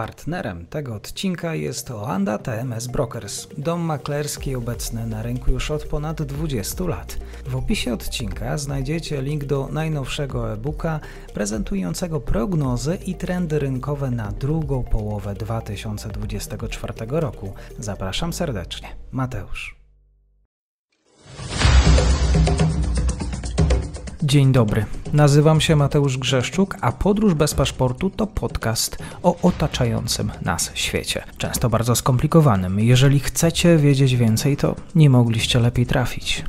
Partnerem tego odcinka jest Oanda TMS Brokers, dom maklerski obecny na rynku już od ponad 20 lat. W opisie odcinka znajdziecie link do najnowszego e-booka prezentującego prognozy i trendy rynkowe na drugą połowę 2024 roku. Zapraszam serdecznie. Mateusz. Dzień dobry, nazywam się Mateusz Grzeszczuk, a Podróż bez paszportu to podcast o otaczającym nas świecie. Często bardzo skomplikowanym. Jeżeli chcecie wiedzieć więcej, to nie mogliście lepiej trafić.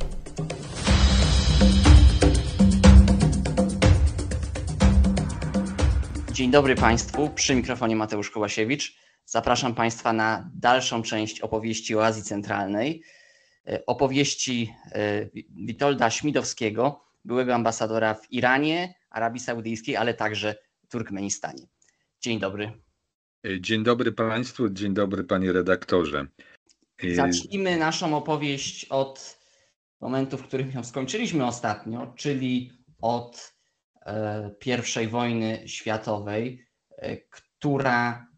Dzień dobry Państwu, przy mikrofonie Mateusz Kołasiewicz. Zapraszam Państwa na dalszą część opowieści o Azji Centralnej, e, opowieści e, Witolda Śmidowskiego byłego ambasadora w Iranie, Arabii Saudyjskiej, ale także Turkmenistanie. Dzień dobry. Dzień dobry Państwu, dzień dobry Panie redaktorze. E, zacznijmy naszą opowieść od momentu, w którym ją skończyliśmy ostatnio, czyli od e, I wojny światowej, e, która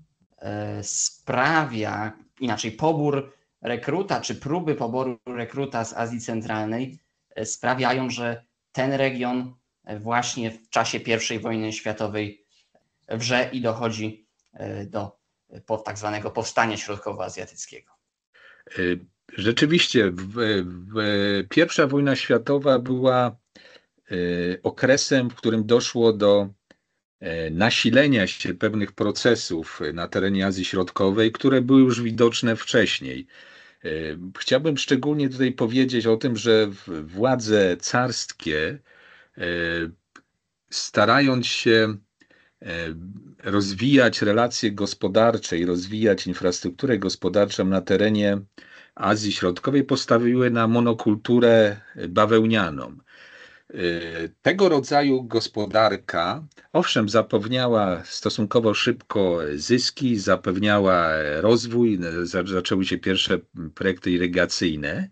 sprawia, inaczej pobór rekruta, czy próby poboru rekruta z Azji Centralnej sprawiają, że ten region e, właśnie w czasie I wojny światowej wrze i dochodzi e, do e, tak zwanego powstania środkowoazjatyckiego. Rzeczywiście, w, w, pierwsza wojna światowa była okresem, w którym doszło do nasilenia się pewnych procesów na terenie Azji Środkowej, które były już widoczne wcześniej. Chciałbym szczególnie tutaj powiedzieć o tym, że władze carskie, e, starając się e, rozwijać relacje gospodarcze i rozwijać infrastrukturę gospodarczą na terenie Azji Środkowej, postawiły na monokulturę bawełnianą. Y, tego rodzaju gospodarka, owszem, zapewniała stosunkowo szybko zyski, zapewniała rozwój, y, zaczęły się pierwsze mm, projekty irygacyjne,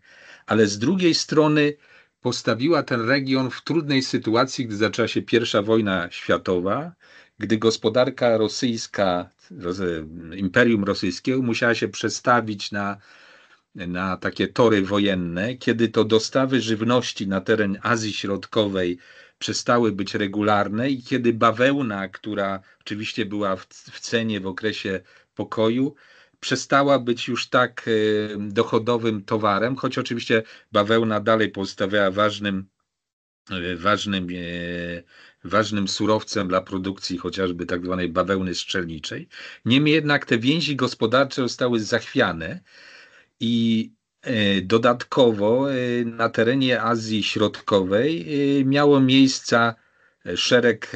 ale z drugiej strony postawiła ten region w trudnej sytuacji, gdy zaczęła się pierwsza wojna światowa, gdy gospodarka rosyjska, y, Imperium Rosyjskiego musiała się przestawić na na takie tory wojenne, kiedy to dostawy żywności na teren Azji Środkowej przestały być regularne i kiedy bawełna, która oczywiście była w, w cenie w okresie pokoju, przestała być już tak y, dochodowym towarem, choć oczywiście bawełna dalej pozostawiała ważnym, y, ważnym, y, ważnym surowcem dla produkcji chociażby tak zwanej bawełny strzelniczej. Niemniej jednak te więzi gospodarcze zostały zachwiane i e, dodatkowo e, na terenie Azji Środkowej e, miało miejsca szereg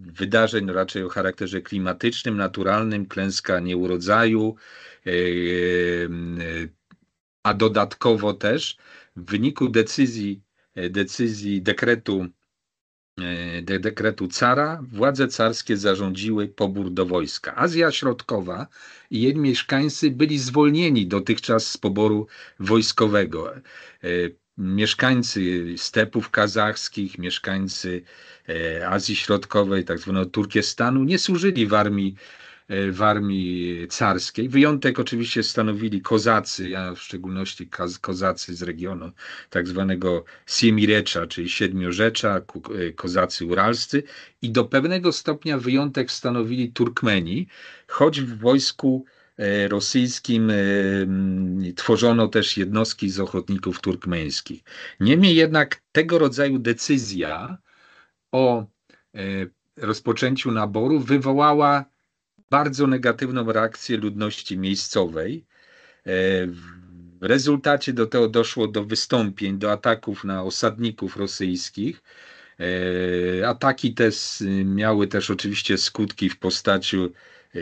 wydarzeń no raczej o charakterze klimatycznym, naturalnym, klęska nieurodzaju, a dodatkowo też w wyniku decyzji, decyzji dekretu E, dekretu cara władze carskie zarządziły pobór do wojska. Azja Środkowa i jej mieszkańcy byli zwolnieni dotychczas z poboru wojskowego. E, mieszkańcy stepów kazachskich, mieszkańcy e, Azji Środkowej, tak zwanego Turkestanu, nie służyli w armii E, w armii carskiej. Wyjątek oczywiście stanowili kozacy, a w szczególności kozacy z regionu tak zwanego Siemirecza, czyli Siedmiorzecza, e, kozacy uralscy i do pewnego stopnia wyjątek stanowili Turkmeni, choć w wojsku e, rosyjskim tworzono też jednostki z ochotników turkmeńskich. Niemniej jednak tego rodzaju decyzja o rozpoczęciu naboru wywołała bardzo negatywną reakcję ludności miejscowej. E, w rezultacie do tego doszło do wystąpień, do ataków na osadników rosyjskich. E, ataki te miały też oczywiście skutki w postaci e,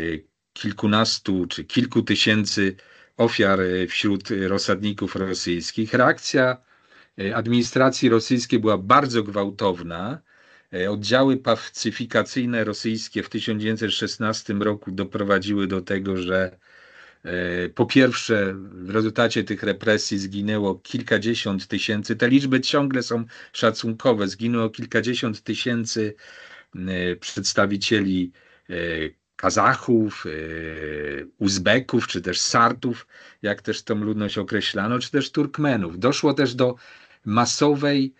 kilkunastu czy kilku tysięcy ofiar wśród rosadników rosyjskich. Reakcja administracji rosyjskiej była bardzo gwałtowna. E, oddziały pacyfikacyjne rosyjskie w 1916 roku doprowadziły do tego, że e, po pierwsze, w rezultacie tych represji zginęło kilkadziesiąt tysięcy, te liczby ciągle są szacunkowe, zginęło kilkadziesiąt tysięcy e, przedstawicieli Kazachów, Uzbeków, czy też Sartów, jak też tą ludność określano, czy też Turkmenów. Doszło też do masowej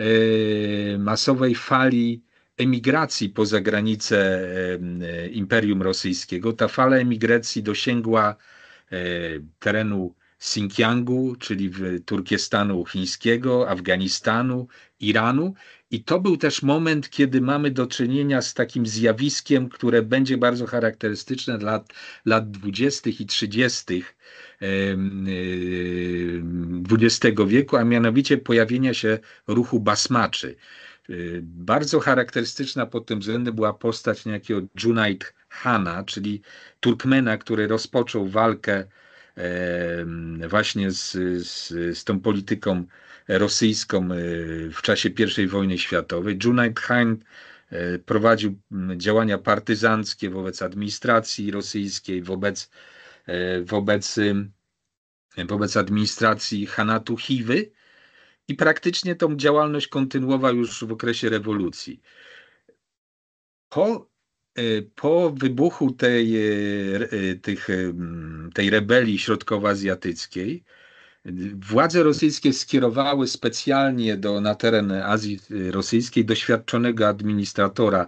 E, masowej fali emigracji poza granice e, Imperium Rosyjskiego. Ta fala emigracji dosięgła e, terenu Xinjiangu, czyli Turkestanu chińskiego, Afganistanu, Iranu i to był też moment, kiedy mamy do czynienia z takim zjawiskiem, które będzie bardzo charakterystyczne dla lat, lat 20. i 30. XX wieku, a mianowicie pojawienia się ruchu basmaczy. E, bardzo charakterystyczna pod tym względem była postać niejakiego Junaid Hana, czyli Turkmena, który rozpoczął walkę właśnie z, z, z tą polityką rosyjską y, w czasie I wojny światowej. Junaid Khan y, prowadził mm, działania partyzanckie wobec administracji rosyjskiej, wobec, y, wobec, wobec administracji Hanatu Chiwy i praktycznie tą działalność kontynuował już w okresie rewolucji. Po, po wybuchu tej, tych, tej rebelii środkowoazjatyckiej Władze rosyjskie skierowały specjalnie do, na teren Azji Rosyjskiej doświadczonego administratora,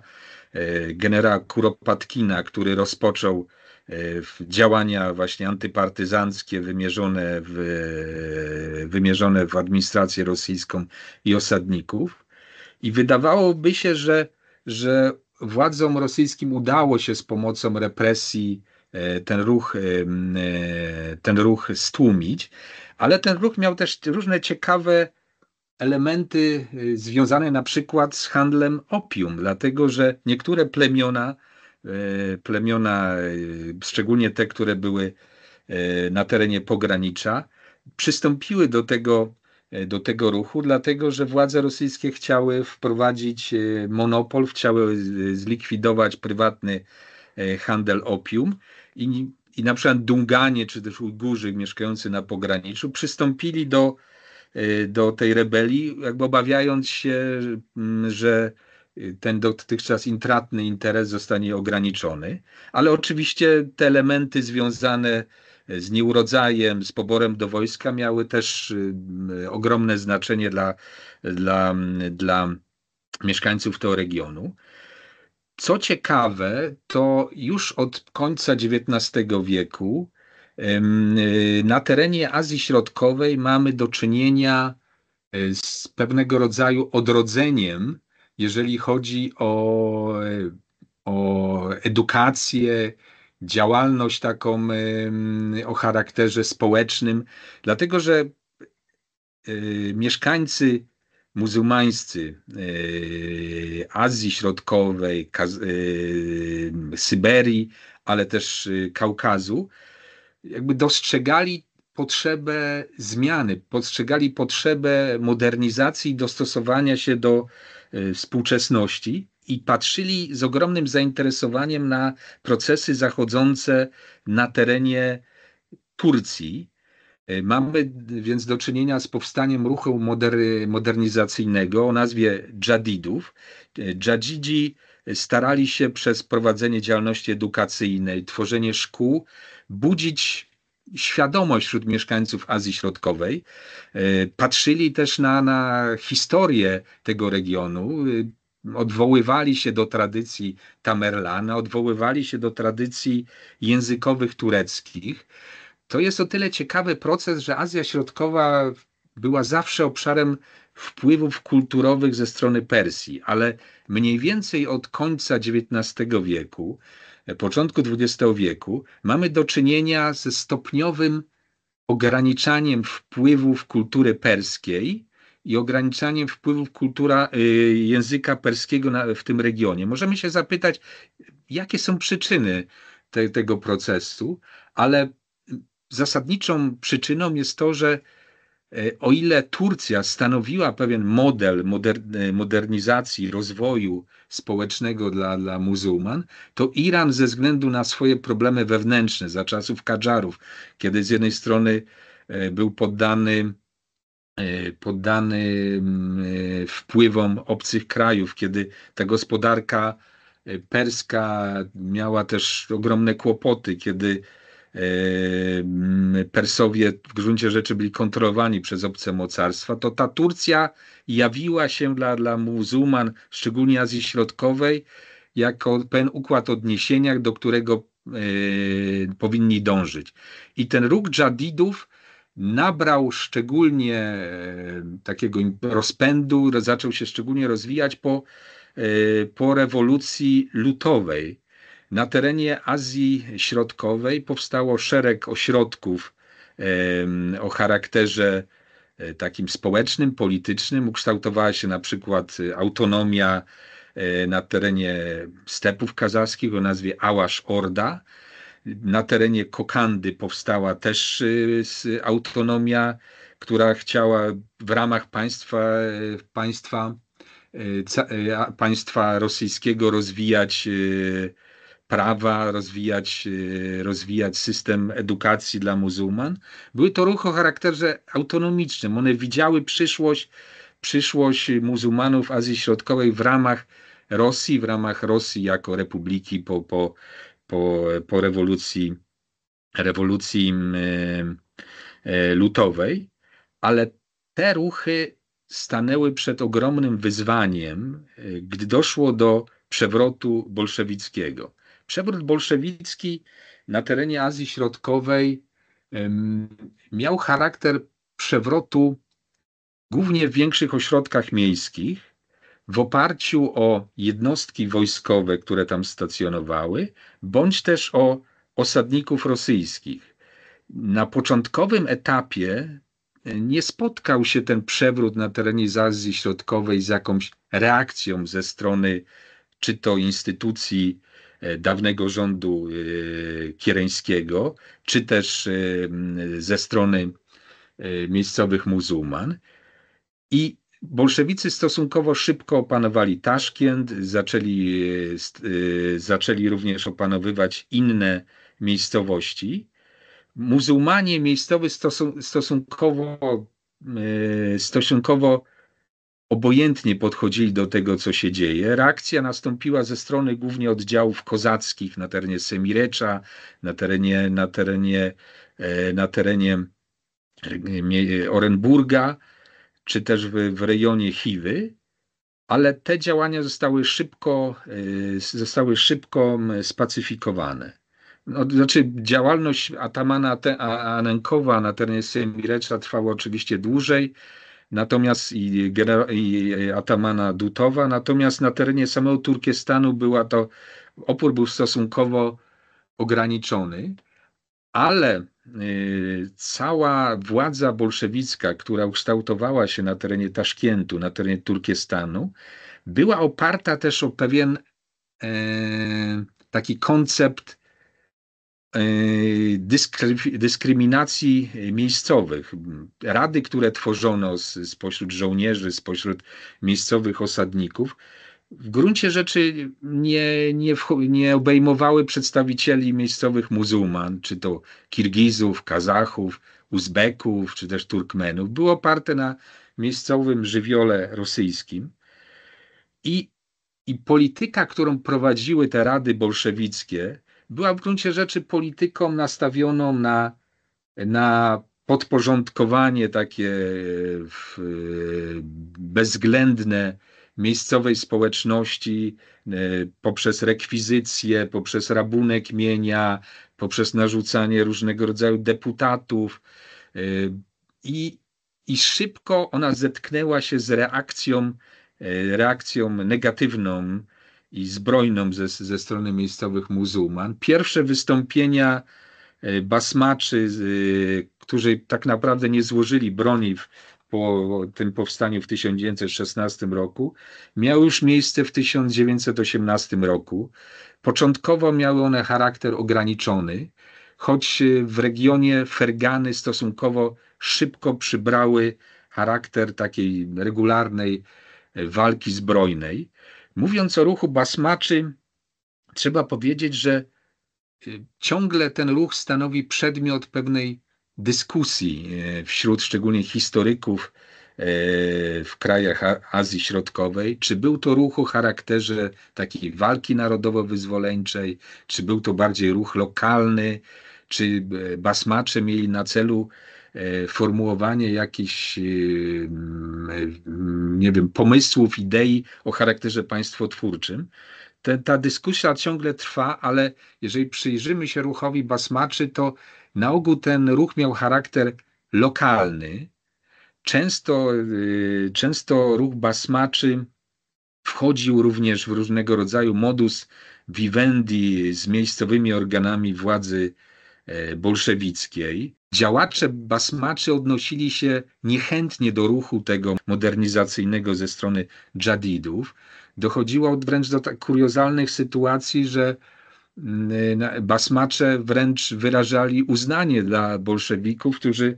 e, generała Kuropatkina, który rozpoczął e, działania właśnie antypartyzanckie wymierzone w, e, wymierzone w administrację rosyjską i osadników. I wydawałoby się, że, że władzom rosyjskim udało się z pomocą represji E, ten ruch, e, e, ten ruch stłumić, ale ten ruch miał też różne ciekawe elementy związane na przykład z handlem opium, dlatego że niektóre plemiona, plemiona, szczególnie te, które były na terenie pogranicza, przystąpiły do tego, do tego ruchu, dlatego że władze rosyjskie chciały wprowadzić monopol, chciały zlikwidować prywatny handel opium i, i na przykład Dunganie czy też Ujgurzy mieszkający na pograniczu przystąpili do, y, do tej rebelii, jakby obawiając się, mm, że y, ten dotychczas intratny interes zostanie ograniczony, ale oczywiście te elementy związane z nieurodzajem, z poborem do wojska miały też y, ogromne znaczenie dla, dla, dla mieszkańców tego regionu. Co ciekawe, to już od końca XIX wieku y, na terenie Azji Środkowej mamy do czynienia y, z pewnego rodzaju odrodzeniem, jeżeli chodzi o, y, o edukację, działalność taką o charakterze społecznym, dlatego że mieszkańcy muzułmańscy e, Azji Środkowej, e, Syberii, ale też e, Kaukazu, jakby dostrzegali potrzebę zmiany, postrzegali potrzebę modernizacji i dostosowania się do współczesności i patrzyli z ogromnym zainteresowaniem na procesy zachodzące na terenie Turcji, E, mamy więc do czynienia z powstaniem ruchu moder- modernizacyjnego o nazwie dżadidów. Dżadzidzi e, starali się przez prowadzenie działalności edukacyjnej, tworzenie szkół, budzić świadomość wśród mieszkańców Azji Środkowej. E, patrzyli też na, na historię tego regionu, odwoływali się do tradycji Tamerlana, odwoływali się do tradycji językowych tureckich. To jest o tyle ciekawy proces, że Azja Środkowa była zawsze obszarem wpływów kulturowych ze strony Persji, ale mniej więcej od końca XIX wieku, początku XX wieku, mamy do czynienia ze stopniowym ograniczaniem wpływów kultury perskiej i ograniczaniem wpływów kultura y, języka perskiego na, w tym regionie. Możemy się zapytać, jakie są przyczyny te, tego procesu, ale zasadniczą przyczyną jest to, że e, o ile Turcja stanowiła pewien model e, modernizacji, rozwoju społecznego dla, dla muzułman, to Iran ze względu na swoje problemy wewnętrzne za czasów Kadżarów, kiedy z jednej strony e, był poddany poddany wpływom obcych krajów, kiedy ta gospodarka perska miała też ogromne kłopoty, kiedy Persowie w gruncie rzeczy byli kontrolowani przez obce mocarstwa, to ta Turcja jawiła się dla, dla muzułman, szczególnie Azji Środkowej, jako pewien układ odniesienia, do którego y, powinni dążyć. I ten ruch dżadidów nabrał szczególnie e, takiego rozpędu, zaczął się szczególnie rozwijać po, e, po rewolucji lutowej na terenie Azji Środkowej powstało szereg ośrodków o charakterze e, takim społecznym, politycznym. Ukształtowała się na przykład e, autonomia e, na terenie stepów kazachskich o nazwie Ałasz Orda. Na terenie Kokandy powstała też autonomia, która chciała w ramach państwa, państwa, państwa rosyjskiego rozwijać prawa, rozwijać, y, rozwijać system edukacji dla muzułman. Były to ruchy o charakterze autonomicznym. One widziały przyszłość, przyszłość muzułmanów Azji Środkowej w ramach Rosji, w ramach Rosji jako republiki po, po, po, po rewolucji, rewolucji mm, y, y, lutowej, ale te ruchy stanęły przed ogromnym wyzwaniem, gdy doszło do przewrotu bolszewickiego. Przewrót bolszewicki na terenie Azji Środkowej miał charakter przewrotu głównie w większych ośrodkach miejskich, w oparciu o jednostki wojskowe, które tam stacjonowały, bądź też o osadników rosyjskich. Na początkowym etapie e, nie spotkał się ten przewrót na terenie Azji Środkowej z jakąś reakcją ze strony czy to instytucji E, dawnego rządu e, kiereńskiego, czy też e, ze strony miejscowych muzułman. I bolszewicy stosunkowo szybko opanowali Taszkent, zaczęli, zaczęli również opanowywać inne miejscowości. Muzułmanie miejscowi stosunkowo, stosunkowo obojętnie podchodzili do tego, co się dzieje. Reakcja nastąpiła ze strony głównie oddziałów kozackich na terenie Semirecza, na terenie, na terenie, e, na terenie e, Orenburga, czy też w, w rejonie Chiwy, ale te działania zostały szybko, e, zostały szybko spacyfikowane. No, znaczy działalność Atamana Anenkowa na terenie Semirecza trwała oczywiście dłużej, natomiast i, i Atamana Dutowa, natomiast na terenie samego Turkestanu była to, opór był stosunkowo ograniczony, ale y, cała władza bolszewicka, która ukształtowała się na terenie Taszkientu, na terenie Turkestanu, była oparta też o pewien e, taki koncept E, dyskryminacji miejscowych. Rady, które tworzono spośród żołnierzy, spośród miejscowych osadników, w gruncie rzeczy nie, nie, nie obejmowały przedstawicieli miejscowych muzułman, czy to Kirgizów, Kazachów, Uzbeków, czy też Turkmenów. Było oparte na miejscowym żywiole rosyjskim. I, i polityka, którą prowadziły te rady bolszewickie, była w gruncie rzeczy polityką nastawioną na, na podporządkowanie takie bezwzględne miejscowej społeczności e, poprzez rekwizycje, poprzez rabunek mienia, poprzez narzucanie różnego rodzaju deputatów. E, I, i szybko ona zetknęła się z reakcją, e, reakcją negatywną i zbrojną ze, ze strony miejscowych muzułman. Pierwsze wystąpienia e, basmaczy, e, którzy tak naprawdę nie złożyli broni w, po tym powstaniu w 1916 roku, miały już miejsce w 1918 roku. Początkowo miały one charakter ograniczony, choć e, w regionie Fergany stosunkowo szybko przybrały charakter takiej regularnej walki zbrojnej. Mówiąc o ruchu basmaczy, trzeba powiedzieć, że y, ciągle ten ruch stanowi przedmiot pewnej dyskusji y, wśród szczególnie historyków y, w krajach Azji Środkowej. Czy był to ruch o charakterze takiej walki narodowo-wyzwoleńczej, czy był to bardziej ruch lokalny, czy basmacze mieli na celu E, formułowanie jakichś, e, nie wiem, pomysłów, idei o charakterze państwotwórczym. Te, ta dyskusja ciągle trwa, ale jeżeli przyjrzymy się ruchowi basmaczy, to na ogół ten ruch miał charakter lokalny. Często, e, często ruch basmaczy wchodził również w różnego rodzaju modus vivendi z miejscowymi organami władzy E, bolszewickiej, działacze basmaczy odnosili się niechętnie do ruchu tego modernizacyjnego ze strony dżadidów. Dochodziło wręcz do tak kuriozalnych sytuacji, że mm, e, basmacze wręcz wyrażali uznanie dla bolszewików, którzy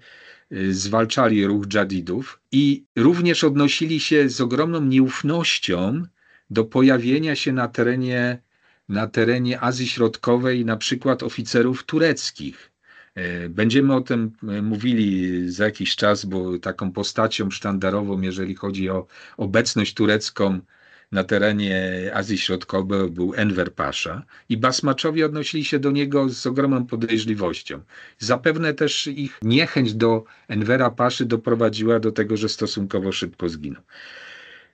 e, zwalczali ruch dżadidów i również odnosili się z ogromną nieufnością do pojawienia się na terenie na terenie Azji Środkowej, na przykład oficerów tureckich. E, będziemy o tym e, mówili za jakiś czas, bo taką postacią sztandarową, jeżeli chodzi o obecność turecką na terenie Azji Środkowej, był Enver Pasza i basmaczowie odnosili się do niego z ogromną podejrzliwością. Zapewne też ich niechęć do Envera Paszy doprowadziła do tego, że stosunkowo szybko zginął.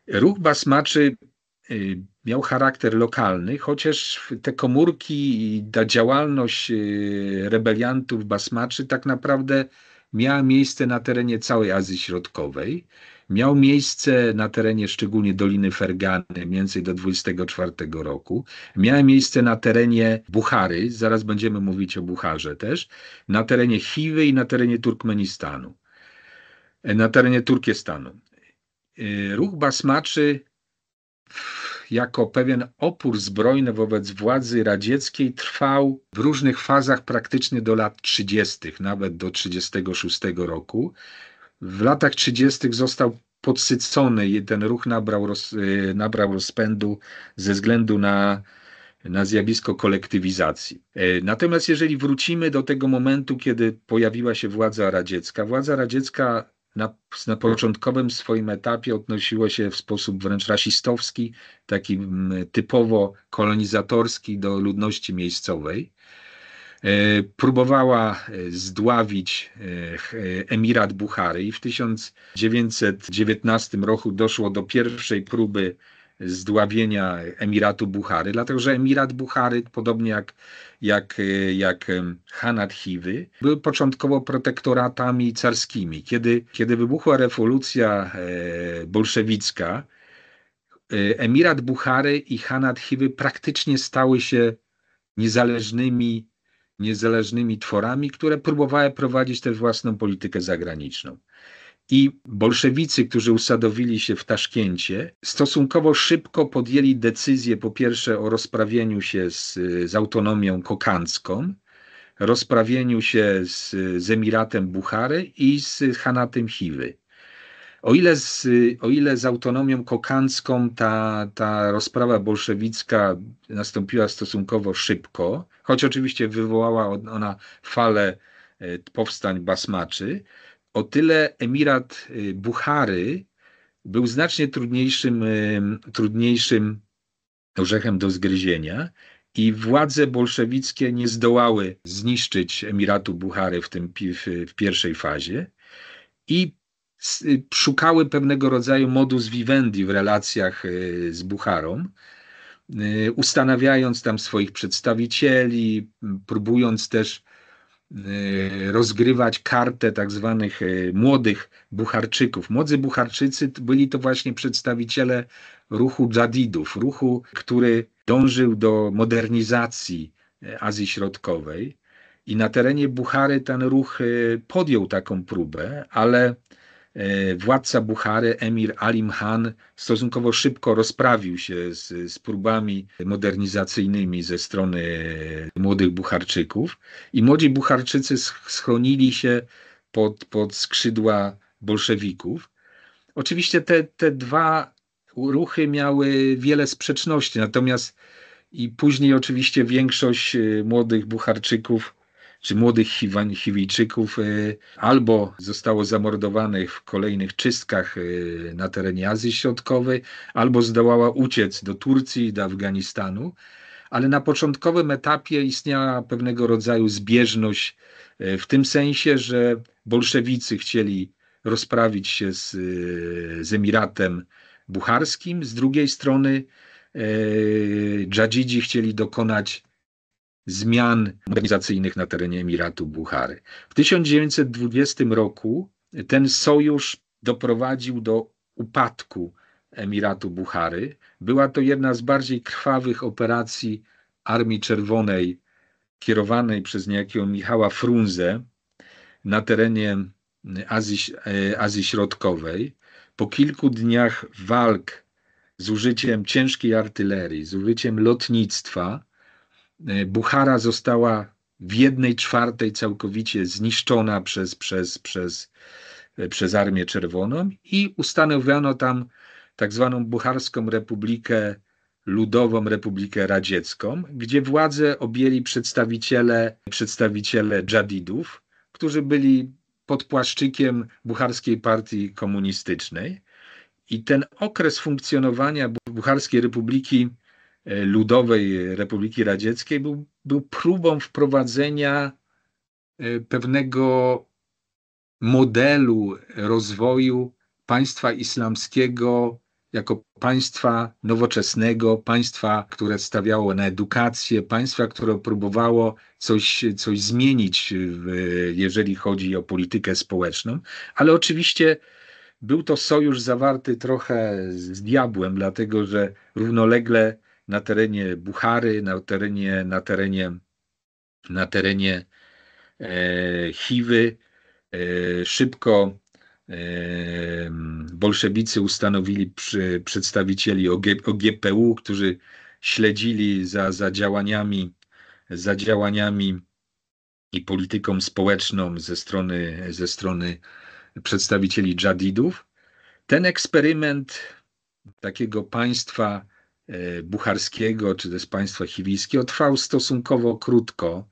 Ruch basmaczy Y, miał charakter lokalny, chociaż te komórki i ta działalność y, rebeliantów, basmaczy tak naprawdę miała miejsce na terenie całej Azji Środkowej. Miał miejsce na terenie szczególnie Doliny Fergany mniej więcej do 24 roku. Miała miejsce na terenie Buchary, zaraz będziemy mówić o Bucharze też, na terenie Chiwy i na terenie Turkmenistanu, e, na terenie Turkestanu. E, ruch basmaczy jako pewien opór zbrojny wobec władzy radzieckiej trwał w różnych fazach praktycznie do lat 30., nawet do 1936 roku. W latach 30. został podsycony i ten ruch nabrał, roz, y, nabrał rozpędu ze względu na, na zjawisko kolektywizacji. Y, natomiast jeżeli wrócimy do tego momentu, kiedy pojawiła się władza radziecka, władza radziecka na, na początkowym swoim etapie odnosiło się w sposób wręcz rasistowski, taki mm, typowo kolonizatorski do ludności miejscowej. E, próbowała e, zdławić e, Emirat Buchary i w 1919 roku doszło do pierwszej próby zdławienia Emiratu Buchary, dlatego że Emirat Buchary, podobnie jak, jak, jak Hanat Hiwy, były początkowo protektoratami carskimi. Kiedy, kiedy wybuchła rewolucja e, bolszewicka, e, Emirat Buchary i Hanat Hiwy praktycznie stały się niezależnymi, niezależnymi tworami, które próbowały prowadzić też własną politykę zagraniczną i bolszewicy, którzy usadowili się w Taszkencie, stosunkowo szybko podjęli decyzję po pierwsze o rozprawieniu się z, z autonomią kokancką, rozprawieniu się z, z Emiratem Buchary i z Hanatem Chiwy. O ile, z, o ile z autonomią kokancką ta, ta rozprawa bolszewicka nastąpiła stosunkowo szybko, choć oczywiście wywołała ona falę e, powstań basmaczy, o tyle Emirat y, Buchary był znacznie trudniejszym, y, trudniejszym orzechem do zgryzienia i władze bolszewickie nie zdołały zniszczyć Emiratu Buchary w, tym, w, w pierwszej fazie i y, szukały pewnego rodzaju modus vivendi w relacjach z Bucharą, ustanawiając tam swoich przedstawicieli, próbując też Y, rozgrywać kartę tak zwanych y, młodych bucharczyków. Młodzy bucharczycy byli to właśnie przedstawiciele ruchu Dżadidów, ruchu, który dążył do modernizacji y, Azji Środkowej. I na terenie Buchary ten ruch podjął taką próbę, ale E, władca Buchary, emir Alim Han, stosunkowo szybko rozprawił się z, z próbami modernizacyjnymi ze strony młodych Bucharczyków i młodzi Bucharczycy schronili się pod, pod skrzydła bolszewików. Oczywiście te, te dwa ruchy miały wiele sprzeczności, natomiast i później oczywiście większość e, młodych Bucharczyków czy młodych Hiwan, Chiwijczyków e, albo zostało zamordowanych w kolejnych czystkach e, na terenie Azji Środkowej, albo zdołała uciec do Turcji do Afganistanu. Ale na początkowym etapie istniała pewnego rodzaju zbieżność e, w tym sensie, że bolszewicy chcieli rozprawić się z, z Emiratem Bucharskim, z drugiej strony dżadzidzi chcieli dokonać zmian modernizacyjnych na terenie Emiratu Buchary. W 1920 roku ten sojusz doprowadził do upadku Emiratu Buchary. Była to jedna z bardziej krwawych operacji Armii Czerwonej kierowanej przez niejakiego Michała Frunze na terenie Azji, e, Azji Środkowej. Po kilku dniach walk z użyciem ciężkiej artylerii, z użyciem lotnictwa, E, Buchara została w jednej czwartej całkowicie zniszczona przez, przez, przez, e, przez Armię Czerwoną i ustanowiono tam tak zwaną Bucharską Republikę Ludową Republikę Radziecką, gdzie władzę objęli przedstawiciele, przedstawiciele dżadidów, którzy byli pod płaszczykiem Bucharskiej Partii Komunistycznej. I ten okres funkcjonowania Bucharskiej Republiki E, Ludowej Republiki Radzieckiej był, był próbą wprowadzenia e, pewnego modelu rozwoju państwa islamskiego jako państwa nowoczesnego, państwa, które stawiało na edukację, państwa, które próbowało coś, coś zmienić, jeżeli chodzi o politykę społeczną. Ale oczywiście był to sojusz zawarty trochę z diabłem, dlatego że równolegle na terenie Buchary, na terenie, na terenie, na terenie e, Chiwy. E, szybko e, bolszewicy ustanowili przy, przedstawicieli OGPU, którzy śledzili za, za działaniami, za działaniami i polityką społeczną ze strony, ze strony przedstawicieli dżadidów. Ten eksperyment takiego państwa E, bucharskiego czy też państwa chilijskiego trwał stosunkowo krótko.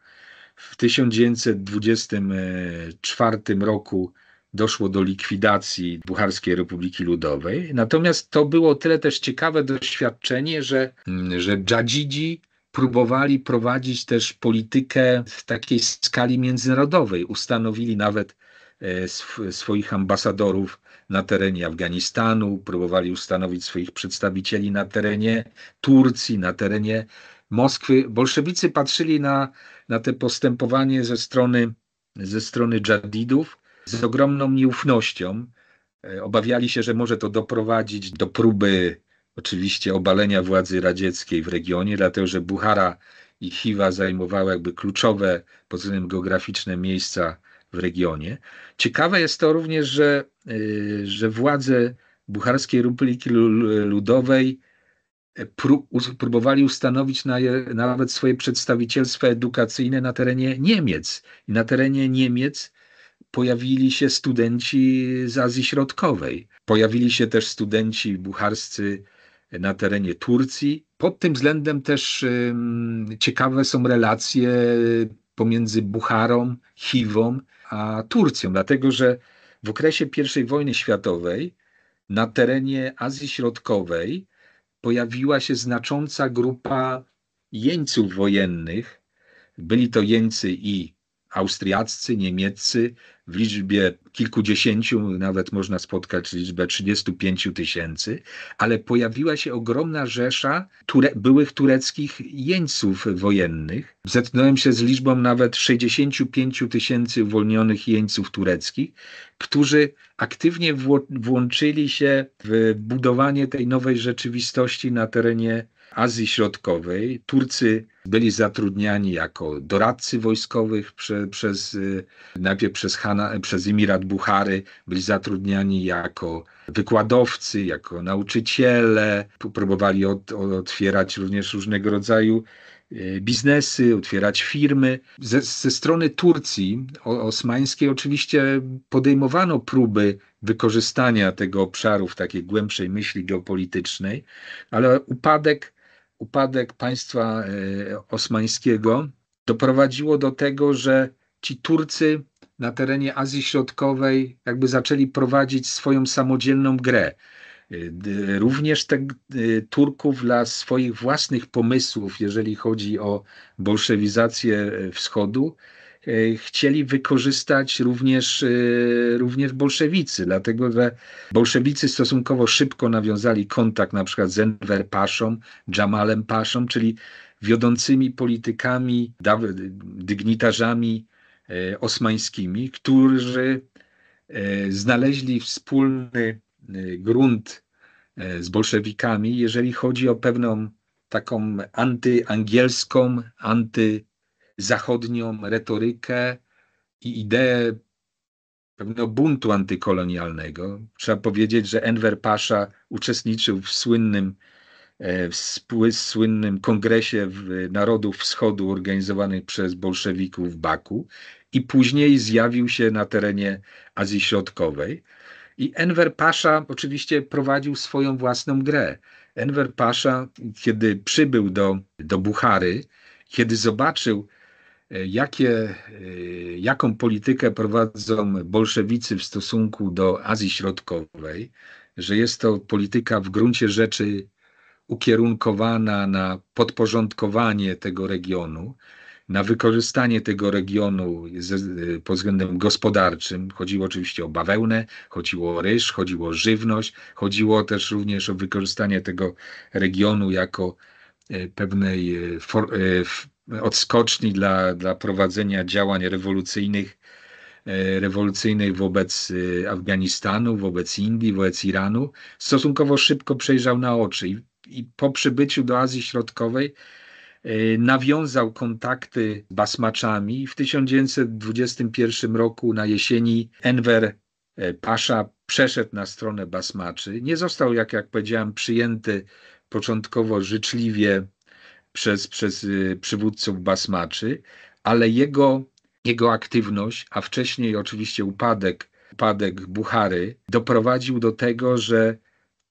W 1924 roku doszło do likwidacji Bucharskiej Republiki Ludowej. Natomiast to było tyle też ciekawe doświadczenie, że, mm, że dżadzidzi próbowali prowadzić też politykę w takiej skali międzynarodowej. Ustanowili nawet e, swoich ambasadorów na terenie Afganistanu, próbowali ustanowić swoich przedstawicieli na terenie Turcji, na terenie Moskwy. Bolszewicy patrzyli na, na te postępowanie ze strony, ze strony dżadidów z ogromną nieufnością. E, obawiali się, że może to doprowadzić do próby oczywiście obalenia władzy radzieckiej w regionie, dlatego że Buchara i Chiwa zajmowały jakby kluczowe pod względem geograficznym miejsca w regionie. Ciekawe jest to również, że, y, że władze Bucharskiej Republiki Ludowej e, próbowali ustanowić nawet swoje przedstawicielstwa edukacyjne na terenie Niemiec. I na terenie Niemiec pojawili się studenci z Azji Środkowej. Pojawili się też studenci bucharscy na terenie Turcji. Pod tym względem też ciekawe są relacje pomiędzy Bucharą, Chiwą a Turcją, dlatego że w okresie I wojny światowej na terenie Azji Środkowej pojawiła się znacząca grupa jeńców wojennych. Byli to jeńcy i austriaccy, niemieccy w liczbie kilkudziesięciu, nawet można spotkać liczbę 35 tysięcy, ale pojawiła się ogromna rzesza ture byłych tureckich jeńców wojennych. Zetknąłem się z liczbą nawet 65 tysięcy uwolnionych jeńców tureckich, którzy aktywnie włączyli się w budowanie tej nowej rzeczywistości na terenie Azji Środkowej. Turcy byli zatrudniani jako doradcy wojskowych prze, przez, y, najpierw przez, Hana, przez Emirat Buchary, byli zatrudniani jako wykładowcy, jako nauczyciele. Próbowali od, otwierać również różnego rodzaju y, biznesy, otwierać firmy. Ze, ze strony Turcji osmańskiej oczywiście podejmowano próby wykorzystania tego obszaru w takiej głębszej myśli geopolitycznej, ale upadek upadek państwa e, osmańskiego doprowadziło do tego, że ci Turcy na terenie Azji Środkowej jakby zaczęli prowadzić swoją samodzielną grę. E, również te, e, Turków dla swoich własnych pomysłów, jeżeli chodzi o bolszewizację wschodu, E, chcieli wykorzystać również, e, również bolszewicy, dlatego że bolszewicy stosunkowo szybko nawiązali kontakt na przykład z Enver Paszą, Dżamalem Paszą, czyli wiodącymi politykami, dygnitarzami e, osmańskimi, którzy znaleźli wspólny grunt z bolszewikami, jeżeli chodzi o pewną taką antyangielską, anty zachodnią retorykę i ideę pewnego buntu antykolonialnego. Trzeba powiedzieć, że Enver Pasza uczestniczył w słynnym, e, w słynnym kongresie narodów wschodu organizowanym przez bolszewików w Baku i później zjawił się na terenie Azji Środkowej. I Enver Pasza oczywiście prowadził swoją własną grę. Enver Pasza, kiedy przybył do, do Buchary, kiedy zobaczył E, jakie, e, jaką politykę prowadzą bolszewicy w stosunku do Azji Środkowej, że jest to polityka w gruncie rzeczy ukierunkowana na podporządkowanie tego regionu, na wykorzystanie tego regionu ze, e, pod względem gospodarczym. Chodziło oczywiście o bawełnę, chodziło o ryż, chodziło o żywność, chodziło też również o wykorzystanie tego regionu jako pewnej for, odskoczni dla, dla prowadzenia działań rewolucyjnych, e, rewolucyjnych wobec e, Afganistanu, wobec Indii, wobec Iranu, stosunkowo szybko przejrzał na oczy i, i po przybyciu do Azji Środkowej e, nawiązał kontakty basmaczami. W 1921 roku na jesieni Enver Pasza przeszedł na stronę basmaczy. Nie został, jak, jak powiedziałem, przyjęty początkowo życzliwie przez, przez y, przywódców basmaczy, ale jego, jego aktywność, a wcześniej oczywiście upadek, upadek Buchary, doprowadził do tego, że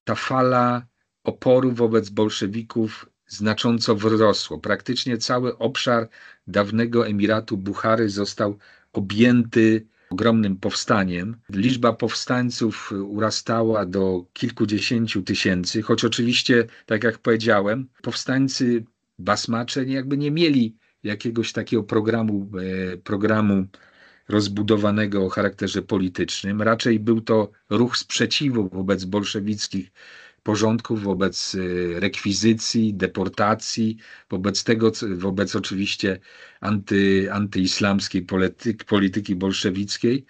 ta fala oporu wobec bolszewików znacząco wrosło. Praktycznie cały obszar dawnego Emiratu Buchary został objęty ogromnym powstaniem. Liczba powstańców urastała do kilkudziesięciu tysięcy, choć oczywiście, tak jak powiedziałem, powstańcy basmacze jakby nie mieli jakiegoś takiego programu, e, programu rozbudowanego o charakterze politycznym. Raczej był to ruch sprzeciwu wobec bolszewickich porządków, wobec e, rekwizycji, deportacji, wobec tego, wobec oczywiście anty, antyislamskiej polityki, polityki bolszewickiej.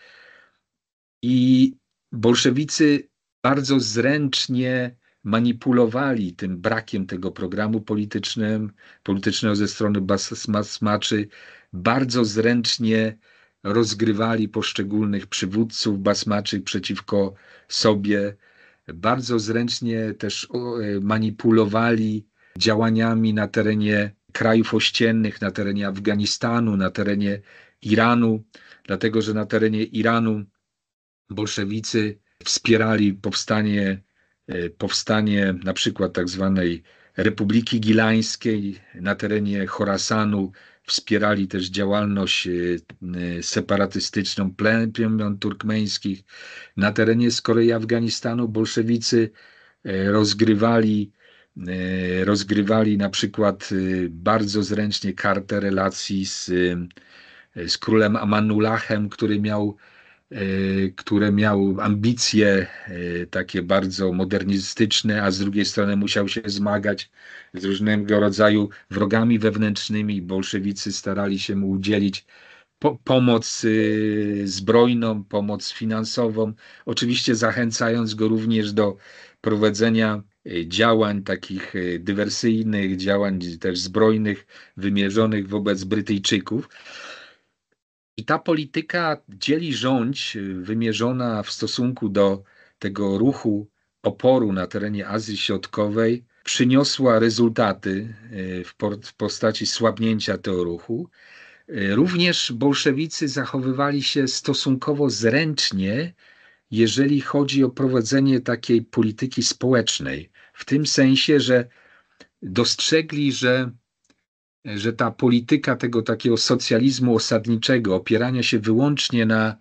I bolszewicy bardzo zręcznie manipulowali tym brakiem tego programu politycznym, politycznego ze strony basmaczy, bardzo zręcznie rozgrywali poszczególnych przywódców basmaczy przeciwko sobie, bardzo zręcznie też e, manipulowali działaniami na terenie krajów ościennych, na terenie Afganistanu, na terenie Iranu, dlatego że na terenie Iranu bolszewicy wspierali powstanie E, powstanie na przykład tak zwanej Republiki Gilańskiej na terenie Chorasanu wspierali też działalność e, separatystyczną plemion turkmeńskich. Na terenie z Korei Afganistanu bolszewicy e, rozgrywali, rozgrywali na przykład bardzo zręcznie kartę relacji z, z królem Amanulachem, który miał E, które miał ambicje e, takie bardzo modernistyczne, a z drugiej strony musiał się zmagać z różnego rodzaju wrogami wewnętrznymi. Bolszewicy starali się mu udzielić po, pomoc e, zbrojną, pomoc finansową, oczywiście zachęcając go również do prowadzenia działań takich dywersyjnych, działań też zbrojnych, wymierzonych wobec Brytyjczyków. I ta polityka dzieli rządź y, wymierzona w stosunku do tego ruchu oporu na terenie Azji Środkowej przyniosła rezultaty y, w postaci słabnięcia tego ruchu. Y, również bolszewicy zachowywali się stosunkowo zręcznie, jeżeli chodzi o prowadzenie takiej polityki społecznej, w tym sensie, że dostrzegli, że że ta polityka tego takiego socjalizmu osadniczego, opierania się wyłącznie na,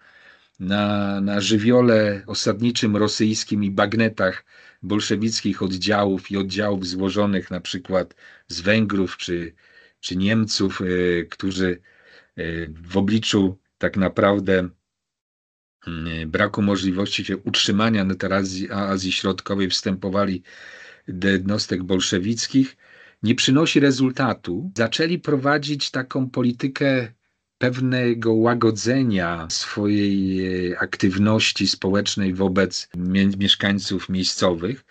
na, na żywiole osadniczym rosyjskim i bagnetach bolszewickich oddziałów i oddziałów złożonych na przykład z Węgrów czy, czy Niemców, y, którzy y, w obliczu tak naprawdę y, braku możliwości się utrzymania na terenie Azji Środkowej wstępowali do jednostek bolszewickich nie przynosi rezultatu, zaczęli prowadzić taką politykę pewnego łagodzenia swojej e, aktywności społecznej wobec mieszkańców miejscowych.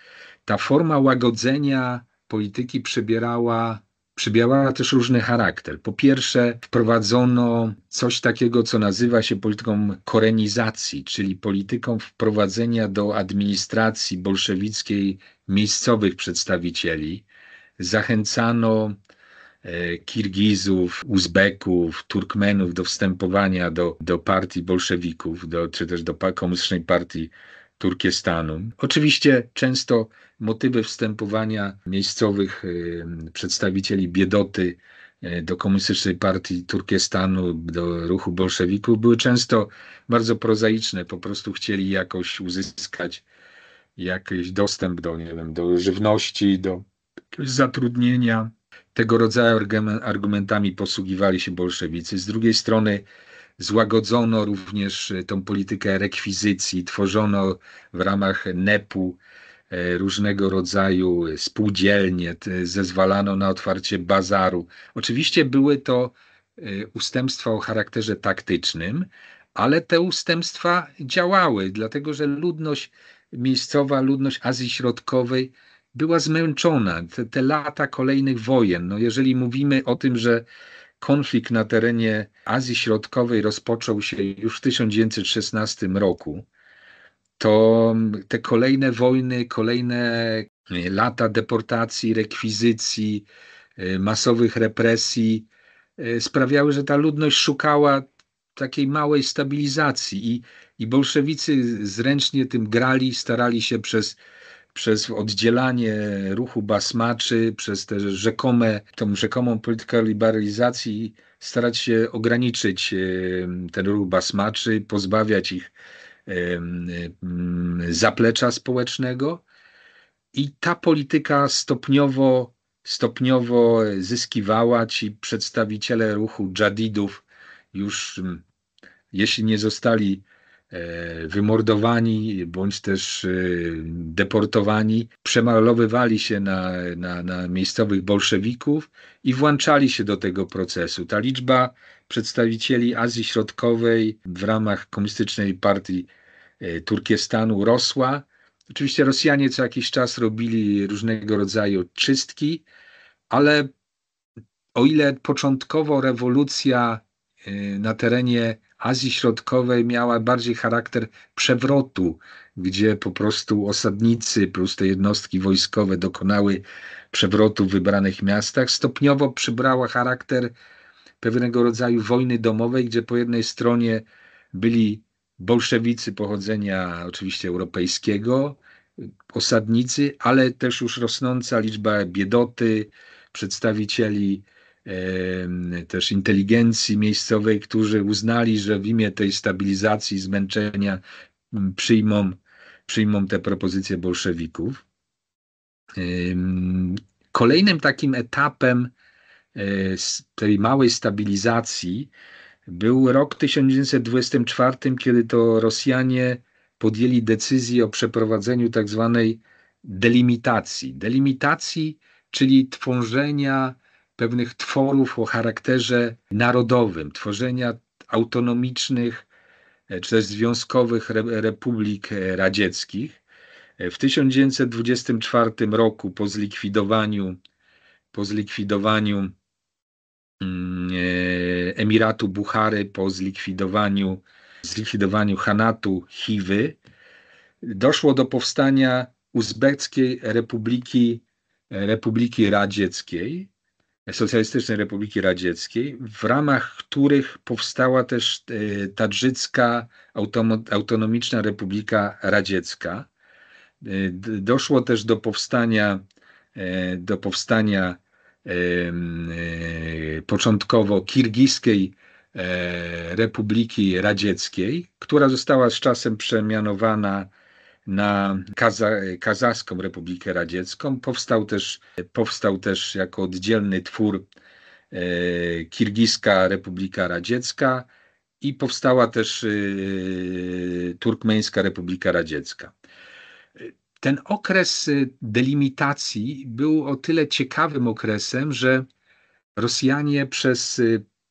Ta forma łagodzenia polityki przybierała przybierała też różny charakter. Po pierwsze, wprowadzono coś takiego, co nazywa się polityką korenizacji, czyli polityką wprowadzenia do administracji bolszewickiej miejscowych przedstawicieli zachęcano e, Kirgizów, Uzbeków, Turkmenów do wstępowania do, do partii bolszewików, do, czy też do komunistycznej partii Turkestanu. Oczywiście często motywy wstępowania miejscowych e, przedstawicieli biedoty e, do komunistycznej partii Turkestanu, do ruchu bolszewików były często bardzo prozaiczne. Po prostu chcieli jakoś uzyskać jakiś dostęp do, nie wiem, do żywności, do, zatrudnienia. Tego rodzaju argumentami posługiwali się bolszewicy. Z drugiej strony złagodzono również e, tą politykę rekwizycji, tworzono w ramach NEP-u e, różnego rodzaju e, spółdzielnie, zezwalano na otwarcie bazaru. Oczywiście były to ustępstwa o charakterze taktycznym, ale te ustępstwa działały, dlatego że ludność miejscowa, ludność Azji Środkowej była zmęczona. Te, te lata kolejnych wojen, no jeżeli mówimy o tym, że konflikt na terenie Azji Środkowej rozpoczął się już w 1916 roku, to mm, te kolejne wojny, kolejne lata deportacji, rekwizycji, y, masowych represji y, sprawiały, że ta ludność szukała takiej małej stabilizacji i, i bolszewicy zręcznie tym grali, starali się przez przez oddzielanie ruchu basmaczy, przez tę rzekome, tą rzekomą politykę liberalizacji starać się ograniczyć e, ten ruch basmaczy, pozbawiać ich e, zaplecza społecznego. I ta polityka stopniowo, stopniowo zyskiwała ci przedstawiciele ruchu dżadidów już, jeśli nie zostali E, wymordowani bądź też e, deportowani, przemalowywali się na, na, na, miejscowych bolszewików i włączali się do tego procesu. Ta liczba przedstawicieli Azji Środkowej w ramach Komunistycznej Partii e, Turkestanu rosła. Oczywiście Rosjanie co jakiś czas robili różnego rodzaju czystki, ale o ile początkowo rewolucja na terenie Azji Środkowej miała bardziej charakter przewrotu, gdzie po prostu osadnicy plus te jednostki wojskowe dokonały przewrotu w wybranych miastach, stopniowo przybrała charakter pewnego rodzaju wojny domowej, gdzie po jednej stronie byli bolszewicy pochodzenia oczywiście europejskiego, osadnicy, ale też już rosnąca liczba biedoty, przedstawicieli też inteligencji miejscowej, którzy uznali, że w imię tej stabilizacji zmęczenia mm, przyjmą, przyjmą te propozycje bolszewików. Kolejnym takim etapem e, tej małej stabilizacji był rok 1924, kiedy to Rosjanie podjęli decyzję o przeprowadzeniu tak zwanej delimitacji. Delimitacji, czyli tworzenia pewnych tworów o charakterze narodowym, tworzenia autonomicznych e, czy też związkowych republik e, radzieckich. E, w 1924 roku po zlikwidowaniu, po zlikwidowaniu mm, Emiratu Buchary, po zlikwidowaniu, zlikwidowaniu Hanatu Chiwy, doszło do powstania Uzbeckiej Republiki, Republiki Radzieckiej, Socjalistycznej Republiki Radzieckiej, w ramach których powstała też e, Tadżycka Autonomiczna Republika Radziecka. E, doszło też do powstania, e, do powstania początkowo Kirgiskiej Republiki Radzieckiej, która została z czasem przemianowana na Kaza Kazachską Republikę Radziecką. Powstał też, powstał też jako oddzielny twór e, Kirgiska Republika Radziecka i powstała też e, Turkmeńska Republika Radziecka. Ten okres e, delimitacji był o tyle ciekawym okresem, że Rosjanie przez